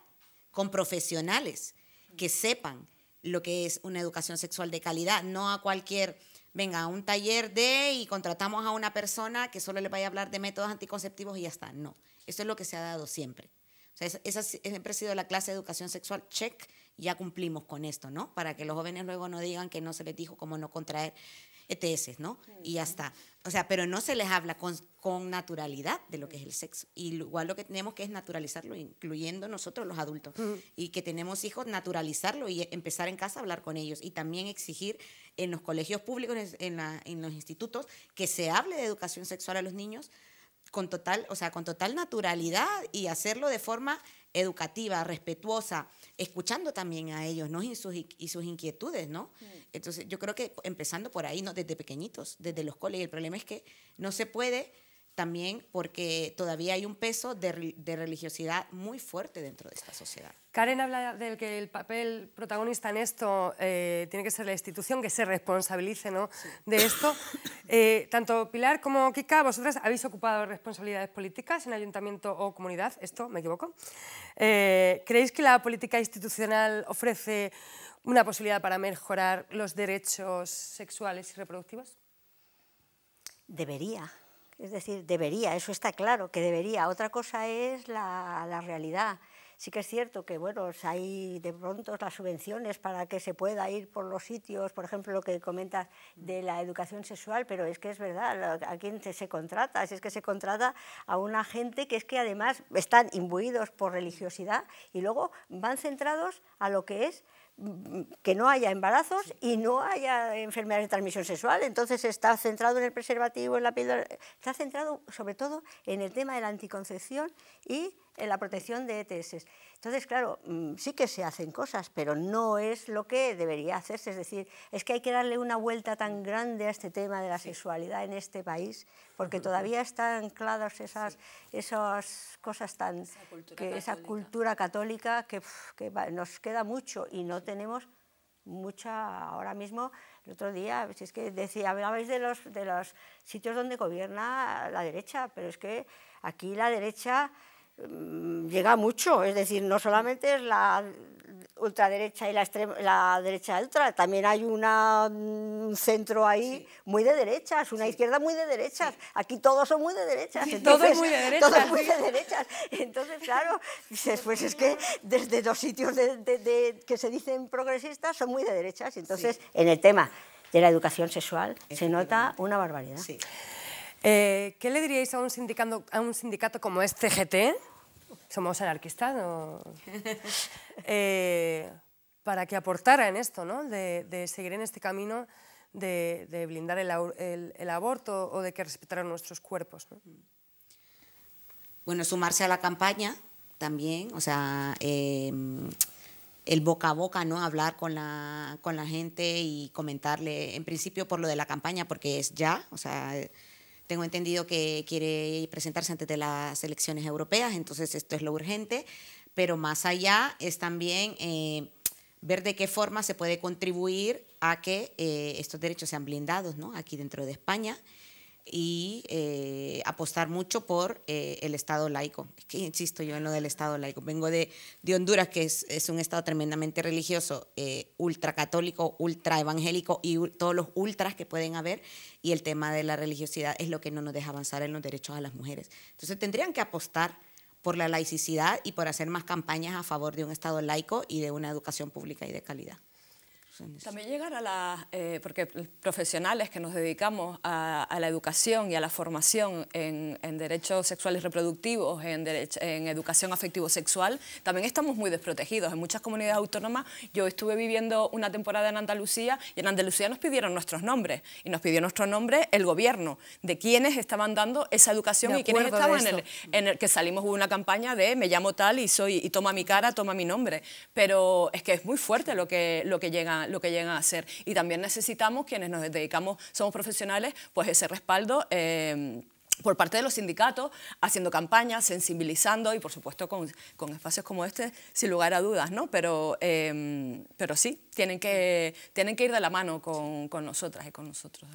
con profesionales que sepan lo que es una educación sexual de calidad, no a cualquier, venga, a un taller de y contratamos a una persona que solo le vaya a hablar de métodos anticonceptivos y ya está. No, eso es lo que se ha dado siempre. O sea, esa siempre ha sido la clase de educación sexual, check, ya cumplimos con esto, ¿no? Para que los jóvenes luego no digan que no se les dijo cómo no contraer ETS, ¿no? Y ya está. O sea, pero no se les habla con, con, naturalidad de lo que es el sexo. Y igual lo que tenemos que es naturalizarlo, incluyendo nosotros los adultos. Y que tenemos hijos, naturalizarlo y empezar en casa a hablar con ellos. Y también exigir en los colegios públicos, en, en los institutos, que se hable de educación sexual a los niños con total, o sea, con total naturalidad y hacerlo de forma educativa, respetuosa, escuchando también a ellos ¿no? y, sus, y sus inquietudes, ¿no? Mm. Entonces, yo creo que empezando por ahí, ¿no? Desde pequeñitos, desde los colegios El problema es que no se puede también porque todavía hay un peso de religiosidad muy fuerte dentro de esta sociedad. Karen habla del que el papel protagonista en esto eh, tiene que ser la institución que se responsabilice ¿no? de esto. Eh, tanto Pilar como Kika, vosotras habéis ocupado responsabilidades políticas en ayuntamiento o comunidad, esto me equivoco. Eh, ¿Creéis que la política institucional ofrece una posibilidad para mejorar los derechos sexuales y reproductivos? Debería. Es decir, debería, eso está claro, que debería. Otra cosa es la, la realidad. Sí que es cierto que, bueno, hay de pronto las subvenciones para que se pueda ir por los sitios, por ejemplo, lo que comentas de la educación sexual, pero es que es verdad, ¿a quién se contrata? Si es que se contrata a una gente que es que además están imbuidos por religiosidad y luego van centrados a lo que es que no haya embarazos y no haya enfermedades de transmisión sexual. Entonces está centrado en el preservativo, en la píldora, está centrado sobre todo en el tema de la anticoncepción y en la protección de ETS. Entonces, claro, mm, sí que se hacen cosas, pero no es lo que debería hacerse. Es decir, es que hay que darle una vuelta tan grande a este tema de la sexualidad en este país, porque todavía están ancladas esas, esas cosas tan... Esa cultura que, católica, esa cultura católica que, nos queda mucho y no tenemos mucha ahora mismo el otro día es que decía hablabais de los de los sitios donde gobierna la derecha pero es que aquí la derecha Mm, llega mucho, es decir, no solamente es la ultraderecha y la, la derecha ultra, también hay una, mm, un centro ahí muy de derechas, una izquierda muy de derechas, aquí todos son muy de derechas. Entonces, todos muy muy de derechas. Entonces, claro, dices, pues es que desde dos sitios que se dicen progresistas son muy de derechas. Entonces, en el tema de la educación sexual se nota una barbaridad. Eh, ¿Qué le diríais a un, sindicato, a un sindicato como este, CGT? Somos anarquistas, ¿no? Eh, para que aportara en esto, ¿no? de, seguir en este camino de, blindar el, aborto o de que respetaran nuestros cuerpos. ¿no? Bueno, sumarse a la campaña también, o sea, em, el boca a boca, ¿no? Hablar con la, con la gente y comentarle, en principio por lo de la campaña, porque es ya, o sea... Tengo entendido que quiere presentarse antes de las elecciones europeas, entonces esto es lo urgente, pero más allá es también eh, ver de qué forma se puede contribuir a que eh, estos derechos sean blindados ¿no? aquí dentro de España y eh, apostar mucho por eh, el Estado laico. que insisto yo en lo del Estado laico. Vengo de, Honduras, que es, un Estado tremendamente religioso, eh, ultracatólico, ultraevangélico y todos los ultras que pueden haber. Y el tema de la religiosidad es lo que no nos deja avanzar en los derechos a las mujeres. Entonces tendrían que apostar por la laicidad y por hacer más campañas a favor de un Estado laico y de una educación pública y de calidad. También llegar a las, eh, porque profesionales que nos dedicamos a, la educación y a la formación en, derechos sexuales reproductivos, en, en educación afectivo-sexual, también estamos muy desprotegidos. En muchas comunidades autónomas, yo estuve viviendo una temporada en Andalucía y en Andalucía nos pidieron nuestros nombres y nos pidió nuestro nombre el gobierno, de quienes estaban dando esa educación y quienes estaban en el, en el, que salimos hubo una campaña de me llamo tal y soy y toma mi cara, toma mi nombre. Pero es que es muy fuerte lo que, lo que llega lo que llegan a hacer. Y también necesitamos, quienes nos dedicamos, somos profesionales, pues ese respaldo. Em, por parte de los sindicatos, haciendo campañas, sensibilizando y por supuesto con, con, espacios como este, sin lugar a dudas, ¿no? Pero, em, pero sí, tienen que, tienen que ir de la mano con, con nosotras y con nosotros,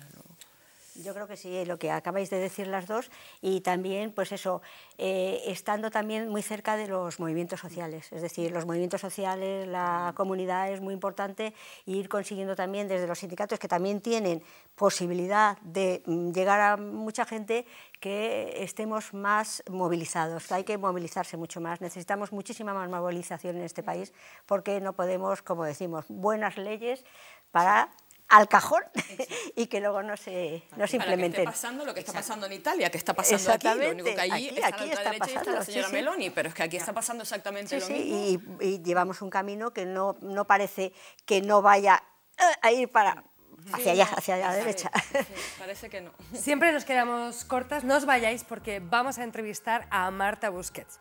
yo creo que sí, lo que acabáis de decir las dos y también, pues eso, eh, estando también muy cerca de los movimientos sociales, es decir, los movimientos sociales, la comunidad es muy importante ir consiguiendo también desde los sindicatos que también tienen posibilidad de mm, llegar a mucha gente que estemos más movilizados. Hay que movilizarse mucho más. Necesitamos muchísima más movilización en este país porque no podemos, como decimos, buenas leyes para al cajón y que luego no se, no implementen. Para que pasando lo que está pasando en Italia, que está pasando aquí. Lo único que allí aquí, está, está pasando, la señora Meloni, pero es que aquí está pasando exactamente lo mismo. Y, y, llevamos un camino que no, no parece que no vaya eh, a ir para hacia allá, hacia la derecha. parece que no. Siempre nos quedamos cortas, no os vayáis porque vamos a entrevistar a Marta Busquets.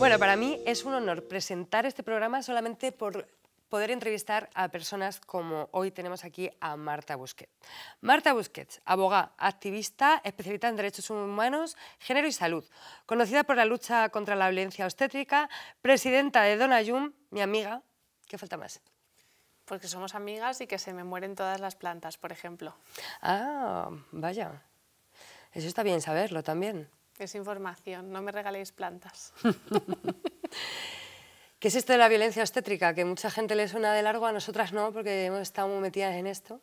Bueno, para mí es un honor presentar este programa solamente por poder entrevistar a personas como hoy tenemos aquí a Marta Busquets. Marta Busquets, abogada, activista, especialista en derechos humanos, género y salud, conocida por la lucha contra la violencia obstétrica, presidenta de Dona Yum, mi amiga. ¿Qué falta más? Porque somos amigas y que se me mueren todas las plantas, por ejemplo. Ah, vaya. Eso está bien saberlo también. Es información, no me regaléis plantas. ¿Qué es esto de la violencia obstétrica? Que mucha gente le suena de largo, a nosotras no, porque hemos estado muy metidas en esto.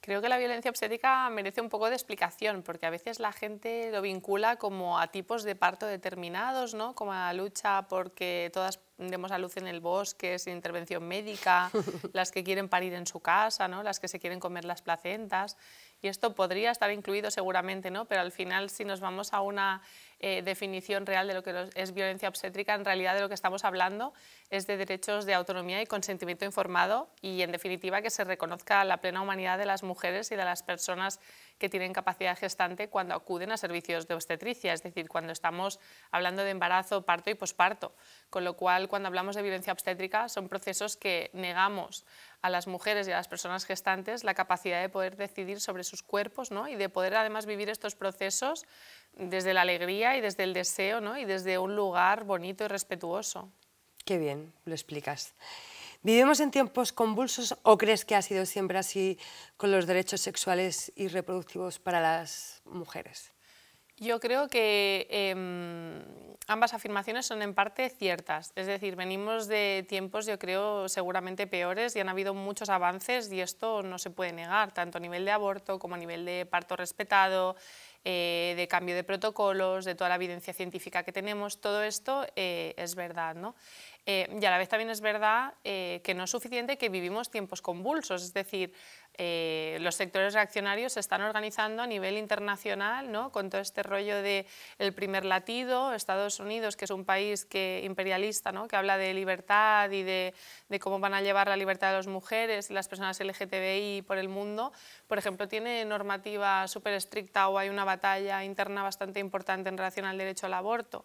Creo que la violencia obstétrica merece un poco de explicación, porque a veces la gente lo vincula como a tipos de parto determinados, ¿no? como a la lucha porque todas demos a luz en el bosque sin intervención médica, las que quieren parir en su casa, ¿no? las que se quieren comer las placentas y esto podría estar incluido seguramente, ¿no? pero al final si nos vamos a una eh, definición real de lo que es violencia obstétrica, en realidad de lo que estamos hablando es de derechos de autonomía y consentimiento informado y en definitiva que se reconozca la plena humanidad de las mujeres y de las personas que tienen capacidad gestante cuando acuden a servicios de obstetricia, es decir, cuando estamos hablando de embarazo, parto y posparto. Con lo cual, cuando hablamos de violencia obstétrica, son procesos que negamos a las mujeres y a las personas gestantes la capacidad de poder decidir sobre sus cuerpos ¿no? y de poder además vivir estos procesos desde la alegría y desde el deseo ¿no? y desde un lugar bonito y respetuoso. Qué bien, lo explicas. ¿Vivimos en tiempos convulsos o crees que ha sido siempre así con los derechos sexuales y reproductivos para las mujeres? Yo creo que em, ambas afirmaciones son en parte ciertas. Es decir, venimos de tiempos, yo creo, seguramente peores y han habido muchos avances y esto no se puede negar, tanto a nivel de aborto como a nivel de parto respetado, eh, de cambio de protocolos, de toda la evidencia científica que tenemos, todo esto eh, es verdad. ¿no? Eh, y a la vez también es verdad eh, que no es suficiente que vivimos tiempos convulsos, es decir, eh, los sectores reaccionarios se están organizando a nivel internacional, ¿no? con todo este rollo de el primer latido, Estados Unidos, que es un país que, imperialista, ¿no? que habla de libertad y de, de, cómo van a llevar la libertad de las mujeres, las personas LGTBI por el mundo, por ejemplo, tiene normativa súper estricta o hay una batalla interna bastante importante en relación al derecho al aborto.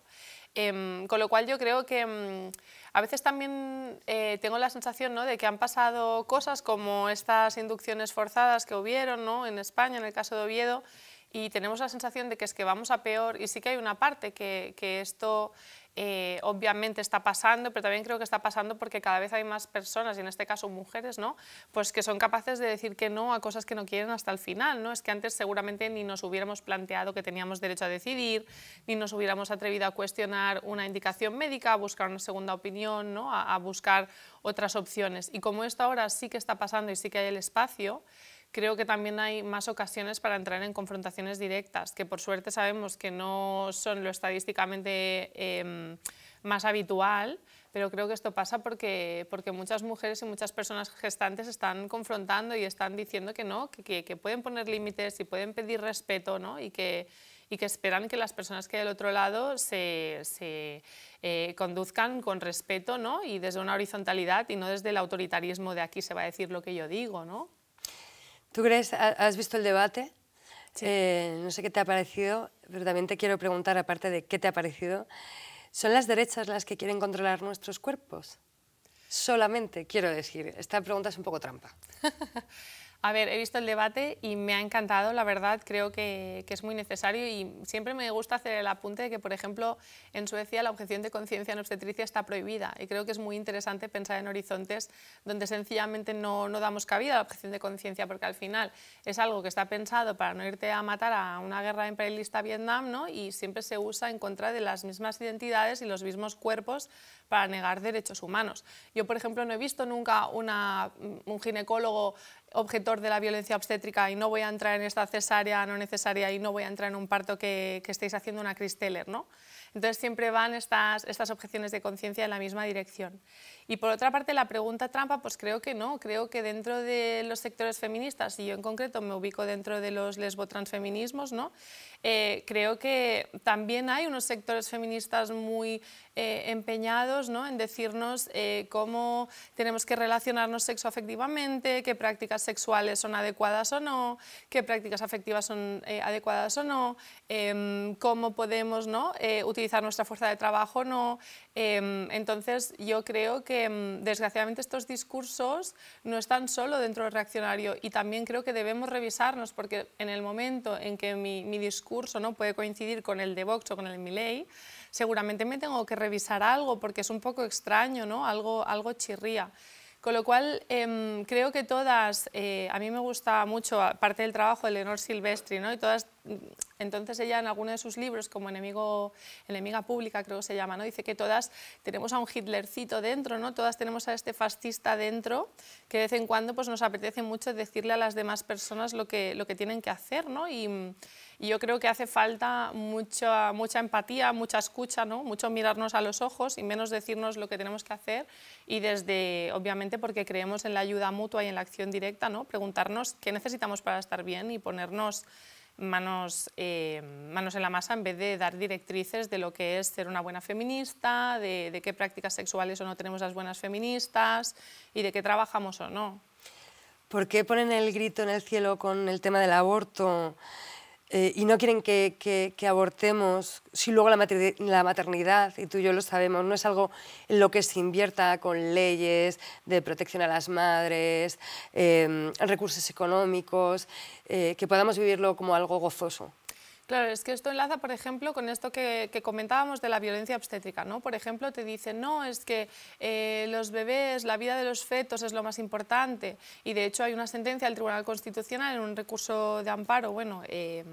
Em, con lo cual yo creo que em, a veces también eh, tengo la sensación de que han pasado cosas como estas inducciones forzadas que hubieron ¿no? en España, en el caso de Oviedo, y tenemos la sensación de que es que vamos a peor y sí que hay una parte que, esto eh, obviamente está pasando, pero también creo que está pasando porque cada vez hay más personas, y en este caso mujeres, ¿no? pues que son capaces de decir que no a cosas que no quieren hasta el final. ¿no? Es que antes seguramente ni nos hubiéramos planteado que teníamos derecho a decidir, ni nos hubiéramos atrevido a cuestionar una indicación médica, a buscar una segunda opinión, ¿no? a, a buscar otras opciones. Y como esto ahora sí que está pasando y sí que hay el espacio, creo que también hay más ocasiones para entrar en confrontaciones directas, que por suerte sabemos que no son lo estadísticamente em, más habitual, pero creo que esto pasa porque, porque muchas mujeres y muchas personas gestantes están confrontando y están diciendo que no, que, pueden poner límites y pueden pedir respeto ¿no? y que y que esperan que las personas que hay del otro lado se, se eh, conduzcan con respeto ¿no? y desde una horizontalidad y no desde el autoritarismo de aquí se va a decir lo que yo digo. ¿no? ¿Tú crees, has visto el debate? Eh, no sé qué te ha parecido, pero también te quiero preguntar, aparte de qué te ha parecido, ¿son las derechas las que quieren controlar nuestros cuerpos? Solamente, quiero decir, esta pregunta es un poco trampa. A ver, he visto el debate y me ha encantado, la verdad, creo que, es muy necesario y siempre me gusta hacer el apunte de que, por ejemplo, en Suecia la objeción de conciencia en obstetricia está prohibida y creo que es muy interesante pensar en horizontes donde sencillamente no, no damos cabida a la objeción de conciencia porque al final es algo que está pensado para no irte a matar a una guerra imperialista Vietnam ¿no? y siempre se usa en contra de las mismas identidades y los mismos cuerpos para negar derechos humanos. Yo, por ejemplo, no he visto nunca una, mm, un ginecólogo objetor de la violencia obstétrica y no voy a entrar en esta cesárea no necesaria y no voy a entrar en un parto que, estéis haciendo una Cristeller, ¿no? Entonces siempre van estas, estas objeciones de conciencia en la misma dirección. Y por otra parte, la pregunta trampa, pues creo que no, creo que dentro de los sectores feministas, y yo en concreto me ubico dentro de los lesbo ¿no? Eh, creo que también hay unos sectores feministas muy eh, empeñados ¿no? en decirnos eh, cómo tenemos que relacionarnos sexo afectivamente qué prácticas sexuales son adecuadas o no, qué prácticas afectivas son adecuadas o no, em, cómo podemos ¿no? utilizar nuestra fuerza de trabajo o no, Em, entonces, yo creo que em, desgraciadamente estos discursos no están solo dentro del reaccionario y también creo que debemos revisarnos porque en el momento en que mi, discurso no puede coincidir con el de Vox o con el de Milley, seguramente me tengo que revisar algo porque es un poco extraño, ¿no? algo, algo chirría. Con lo cual, em, creo que todas, eh, a mí me gusta mucho, aparte del trabajo de Leonor Silvestri, ¿no? y todas entonces ella en alguno de sus libros, como enemigo, enemiga pública creo que se llama, ¿no? dice que todas tenemos a un Hitlercito dentro, ¿no? todas tenemos a este fascista dentro, que de vez en cuando pues, nos apetece mucho decirle a las demás personas lo que, lo que tienen que hacer. ¿no? Y, y yo creo que hace falta mucha, mucha empatía, mucha escucha, ¿no? mucho mirarnos a los ojos y menos decirnos lo que tenemos que hacer y desde, obviamente, porque creemos en la ayuda mutua y en la acción directa, ¿no? preguntarnos qué necesitamos para estar bien y ponernos manos, eh, manos en la masa en vez de dar directrices de lo que es ser una buena feminista, de, de qué prácticas sexuales o no tenemos las buenas feministas y de qué trabajamos o no. ¿Por qué ponen el grito en el cielo con el tema del aborto? Eh, y no quieren que, que, abortemos, si luego la, maternidad, y tú y yo lo sabemos, no es algo en lo que se invierta con leyes de protección a las madres, em, recursos económicos, eh, que podamos vivirlo como algo gozoso. Claro, es que esto enlaza, por ejemplo, con esto que, comentábamos de la violencia obstétrica, ¿no? Por ejemplo, te dicen, no, es que eh, los bebés, la vida de los fetos es lo más importante. Y de hecho hay una sentencia del Tribunal Constitucional en un recurso de amparo, bueno, em,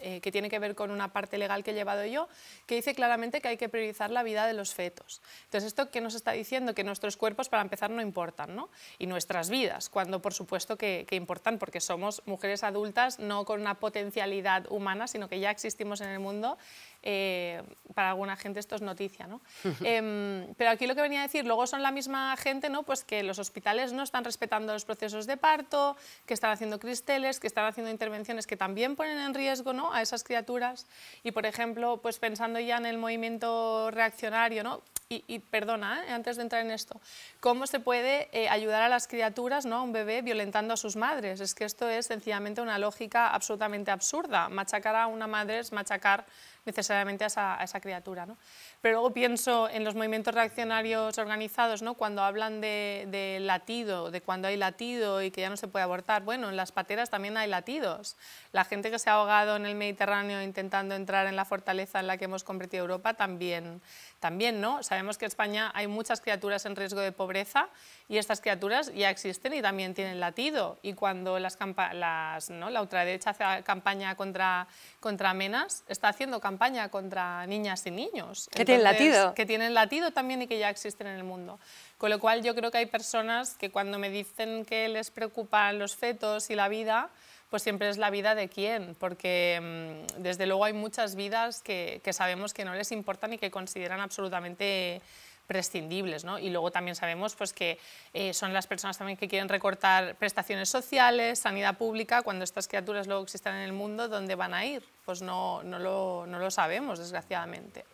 eh, que tiene que ver con una parte legal que he llevado yo, que dice claramente que hay que priorizar la vida de los fetos. Entonces, ¿esto que nos está diciendo? Que nuestros cuerpos, para empezar, no importan, ¿no? Y nuestras vidas, cuando por supuesto que, que importan, porque somos mujeres adultas, no con una potencialidad humana, sino que ya existimos en el mundo eh, para alguna gente esto es noticia, ¿no? Em, pero aquí lo que venía a decir, luego son la misma gente, ¿no? Pues que los hospitales no están respetando los procesos de parto, que están haciendo cristeles, que están haciendo intervenciones que también ponen en riesgo, ¿no? A esas criaturas y, por ejemplo, pues pensando ya en el movimiento reaccionario, ¿no? Y, perdona, ¿eh? antes de entrar en esto, ¿cómo se puede eh, ayudar a las criaturas, ¿no? a un bebé, violentando a sus madres? Es que esto es sencillamente una lógica absolutamente absurda. Machacar a una madre es machacar necesariamente a esa, esa criatura. ¿no? Pero luego pienso en los movimientos reaccionarios organizados, ¿no? cuando hablan de, latido, de cuando hay latido y que ya no se puede abortar. Bueno, en las pateras también hay latidos. La gente que se ha ahogado en el Mediterráneo intentando entrar en la fortaleza en la que hemos convertido Europa también, también ¿no? Sabemos que en España hay muchas criaturas en riesgo de pobreza y estas criaturas ya existen y también tienen latido. Y cuando las, las la ultraderecha hace campaña contra, contra Menas, está haciendo campaña contra niñas y niños tienen latido. Que tienen latido también y que ya existen en el mundo. Con lo cual yo creo que hay personas que cuando me dicen que les preocupan los fetos y la vida, pues siempre es la vida de quién, porque mm, desde luego hay muchas vidas que, que sabemos que no les importan y que consideran absolutamente prescindibles, ¿no? Y luego también sabemos pues, que eh, son las personas también que quieren recortar prestaciones sociales, sanidad pública, cuando estas criaturas luego existan en el mundo, ¿dónde van a ir? Pues no, no, lo, no lo sabemos, desgraciadamente.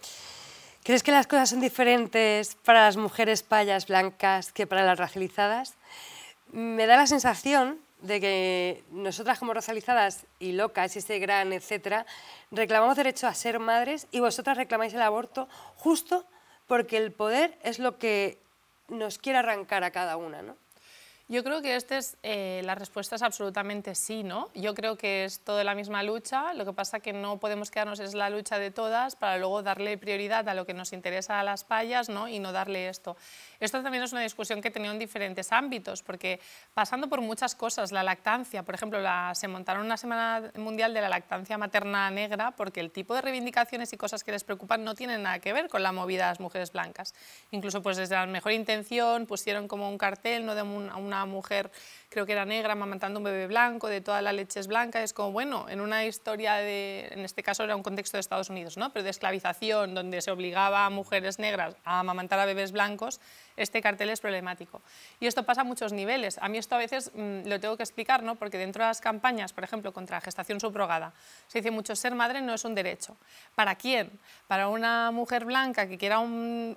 ¿Crees que las cosas son diferentes para las mujeres payas blancas que para las racializadas? Me da la sensación de que nosotras como racializadas y locas y ese gran etcétera, reclamamos derecho a ser madres y vosotras reclamáis el aborto justo porque el poder es lo que nos quiere arrancar a cada una, ¿no? Yo creo que este es, eh, la respuesta es absolutamente sí, ¿no? Yo creo que es toda la misma lucha, lo que pasa que no podemos quedarnos es la lucha de todas para luego darle prioridad a lo que nos interesa a las payas ¿no? y no darle esto. Esto también es una discusión que he tenido en diferentes ámbitos, porque pasando por muchas cosas, la lactancia, por ejemplo, se montaron una Semana Mundial de la Lactancia Materna Negra porque el tipo de reivindicaciones y cosas que les preocupan no tienen nada que ver con la movida de las mujeres blancas. Incluso pues desde la mejor intención pusieron como un cartel, no de una mujer creo que era negra, mamantando un bebé blanco, de toda la leche es blanca, es como, bueno, en una historia de, en este caso era un contexto de Estados Unidos, ¿no? pero de esclavización, donde se obligaba a mujeres negras a amamantar a bebés blancos, este cartel es problemático. Y esto pasa a muchos niveles. A mí esto a veces mm, lo tengo que explicar, ¿no? porque dentro de las campañas, por ejemplo, contra la gestación subrogada, se dice mucho, ser madre no es un derecho. ¿Para quién? Para una mujer blanca que quiera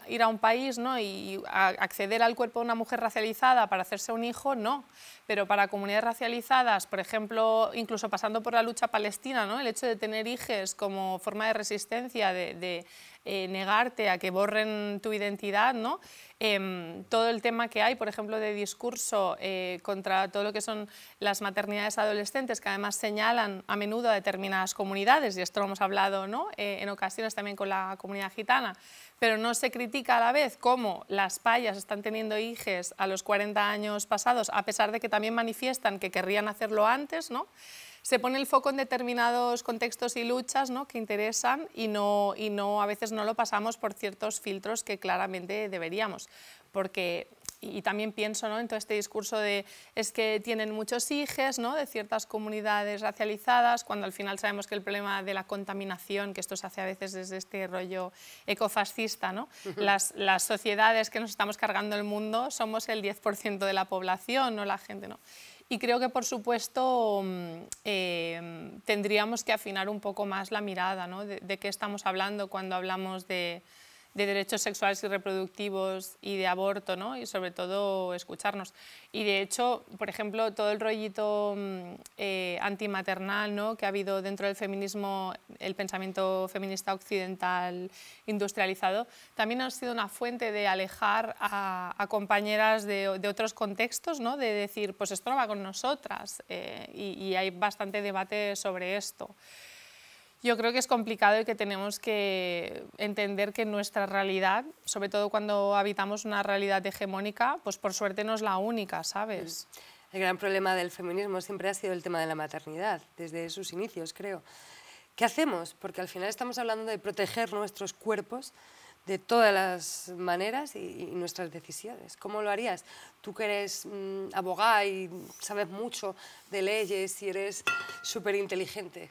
ir a un país ¿no? y acceder al cuerpo de una mujer racializada para hacerse un hijo, no pero para comunidades racializadas, por ejemplo, incluso pasando por la lucha palestina, ¿no? el hecho de tener hijes como forma de resistencia, de, de eh, negarte a que borren tu identidad, ¿no? Em, todo el tema que hay, por ejemplo, de discurso eh, contra todo lo que son las maternidades adolescentes, que además señalan a menudo a determinadas comunidades, y esto lo hemos hablado ¿no? Eh, en ocasiones también con la comunidad gitana, pero no se critica a la vez cómo las payas están teniendo hijes a los 40 años pasados, a pesar de que también manifiestan que querrían hacerlo antes, ¿no? se pone el foco en determinados contextos y luchas ¿no? que interesan y, no, y no, a veces no lo pasamos por ciertos filtros que claramente deberíamos. Porque y, también pienso en todo este discurso de es que tienen muchos hijos ¿no? de ciertas comunidades racializadas, cuando al final sabemos que el problema de la contaminación, que esto se hace a veces desde este rollo ecofascista, ¿no? las, las, sociedades que nos estamos cargando el mundo somos el 10% de la población, no la gente. ¿no? Y creo que, por supuesto, mm, eh, tendríamos que afinar un poco más la mirada ¿no? de qué estamos hablando cuando hablamos de, de derechos sexuales y reproductivos y de aborto, ¿no? Y sobre todo escucharnos. Y de hecho, por ejemplo, todo el rollito mm, eh, antimaternal ¿no? que ha habido dentro del feminismo, el pensamiento feminista occidental industrializado, también ha sido una fuente de alejar a, compañeras de, otros contextos, ¿no? De decir, pues esto no va con nosotras. Eh, y hay bastante debate sobre esto. Yo creo que es complicado y que tenemos que entender que nuestra realidad, sobre todo cuando habitamos una realidad hegemónica, pues por suerte no es la única, ¿sabes? Mm. El gran problema del feminismo siempre ha sido el tema de la maternidad, desde sus inicios, creo. ¿Qué hacemos? Porque al final estamos hablando de proteger nuestros cuerpos de todas las maneras y, nuestras decisiones. ¿Cómo lo harías? Tú que eres mm, abogada y sabes mucho de leyes y eres súper inteligente.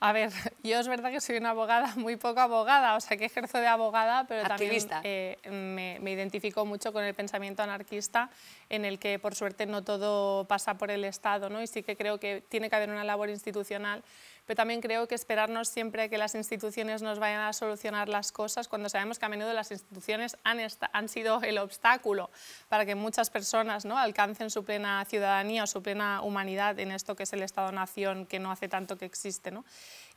A ver, yo es verdad que soy una abogada, muy poco abogada, o sea que ejerzo de abogada, pero también eh, me, identifico mucho con el pensamiento anarquista en el que por suerte no todo pasa por el Estado, ¿no? Y sí que creo que tiene que haber una labor institucional, pero también creo que esperarnos siempre que las instituciones nos vayan a solucionar las cosas cuando sabemos que a menudo las instituciones han, han sido el obstáculo para que muchas personas ¿no? alcancen su plena ciudadanía o su plena humanidad en esto que es el Estado-Nación que no hace tanto que existe, ¿no?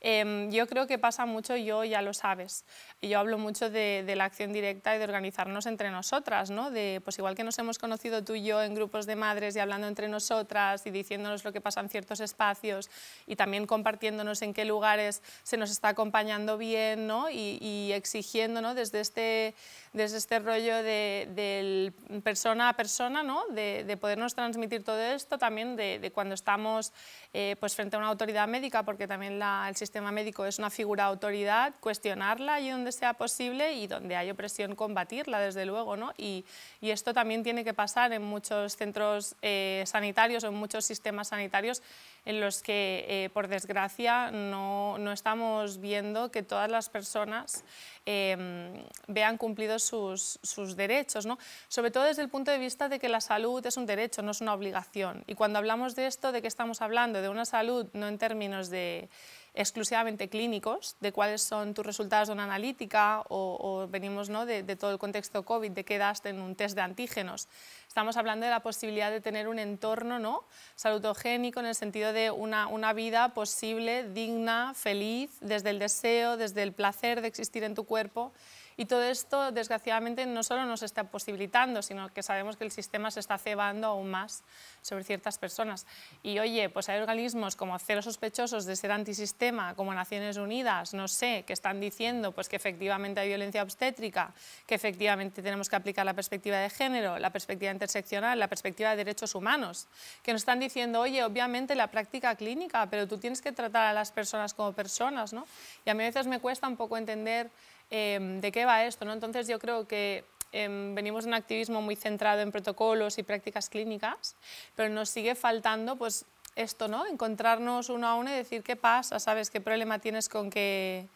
Em, yo creo que pasa mucho, yo ya lo sabes, yo hablo mucho de, la acción directa y de organizarnos entre nosotras, ¿no? De, pues igual que nos hemos conocido tú y yo en grupos de madres y hablando entre nosotras y diciéndonos lo que pasa en ciertos espacios y también compartiéndonos en qué lugares se nos está acompañando bien, ¿no? Y, exigiendo, ¿no? Desde este, desde este rollo de, persona a persona, ¿no? De, podernos transmitir todo esto, también de, cuando estamos eh, pues frente a una autoridad médica, porque también la, el sistema médico es una figura autoridad, cuestionarla allí donde sea posible y donde haya opresión combatirla, desde luego. ¿no? Y, esto también tiene que pasar en muchos centros eh, sanitarios o en muchos sistemas sanitarios en los que, eh, por desgracia, no, no, estamos viendo que todas las personas em, vean cumplidos sus, sus derechos, ¿no? sobre todo desde el punto de vista de que la salud es un derecho, no es una obligación. Y cuando hablamos de esto, de qué estamos hablando de una salud no en términos de exclusivamente clínicos, de cuáles son tus resultados de una analítica o, venimos ¿no? de, todo el contexto COVID, de quedaste en un test de antígenos. Estamos hablando de la posibilidad de tener un entorno ¿no? salutogénico en el sentido de una, una vida posible, digna, feliz, desde el deseo, desde el placer de existir en tu cuerpo. Y todo esto, desgraciadamente, no solo nos está posibilitando, sino que sabemos que el sistema se está cebando aún más sobre ciertas personas. Y oye, pues hay organismos como Cero Sospechosos de ser antisistema, como Naciones Unidas, no sé, que están diciendo pues, que efectivamente hay violencia obstétrica, que efectivamente tenemos que aplicar la perspectiva de género, la perspectiva interseccional, la perspectiva de derechos humanos, que nos están diciendo, oye, obviamente la práctica clínica, pero tú tienes que tratar a las personas como personas, ¿no? Y a mí a veces me cuesta un poco entender Em, de qué va esto. ¿no? Entonces yo creo que em, venimos de un activismo muy centrado en protocolos y prácticas clínicas, pero nos sigue faltando pues, esto, ¿no? encontrarnos uno a uno y decir qué pasa, ¿sabes? ¿Qué problema tienes con que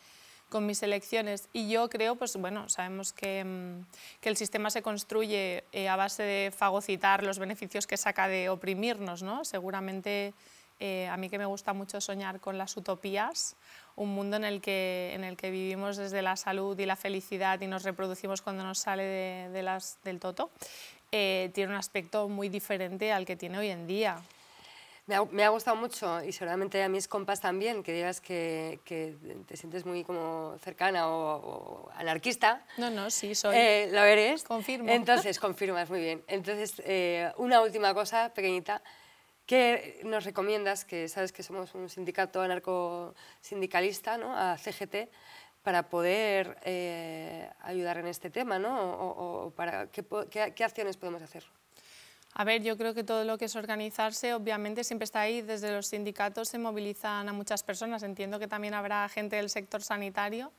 con mis elecciones. Y yo creo, pues bueno, sabemos que, em, el sistema se construye eh, a base de fagocitar los beneficios que saca de oprimirnos, ¿no? Seguramente eh, a mí que me gusta mucho soñar con las utopías, un mundo en el que, en el que vivimos desde la salud y la felicidad y nos reproducimos cuando nos sale de, las, del toto, eh, tiene un aspecto muy diferente al que tiene hoy en día. Me ha, me ha, gustado mucho y seguramente a mis compas también, que digas que, que te sientes muy como cercana o, anarquista. No, no, sí, soy. Eh, lo eres. Confirmo. Entonces, confirmas, muy bien. Entonces, una última cosa pequeñita. ¿Qué nos recomiendas, que sabes que somos un sindicato anarcosindicalista, ¿no? a CGT, para poder eh, ayudar en este tema? ¿no? O, para, ¿qué, qué, acciones podemos hacer? A ver, yo creo que todo lo que es organizarse, obviamente, siempre está ahí. Desde los sindicatos se movilizan a muchas personas. Entiendo que también habrá gente del sector sanitario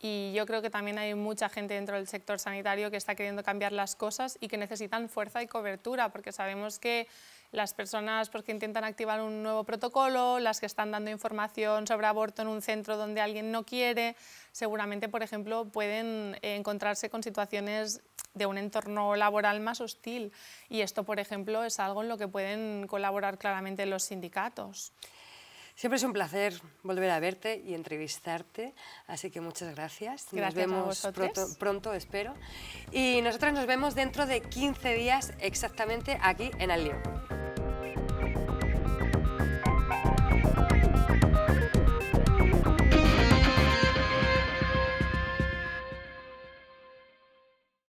y yo creo que también hay mucha gente dentro del sector sanitario que está queriendo cambiar las cosas y que necesitan fuerza y cobertura, porque sabemos que las personas porque que intentan activar un nuevo protocolo, las que están dando información sobre aborto en un centro donde alguien no quiere, seguramente, por ejemplo, pueden encontrarse con situaciones de un entorno laboral más hostil. Y esto, por ejemplo, es algo en lo que pueden colaborar claramente los sindicatos. Siempre es un placer volver a verte y entrevistarte, así que muchas gracias. nos vemos pronto, espero. Y nosotras nos vemos dentro de 15 días exactamente aquí en Al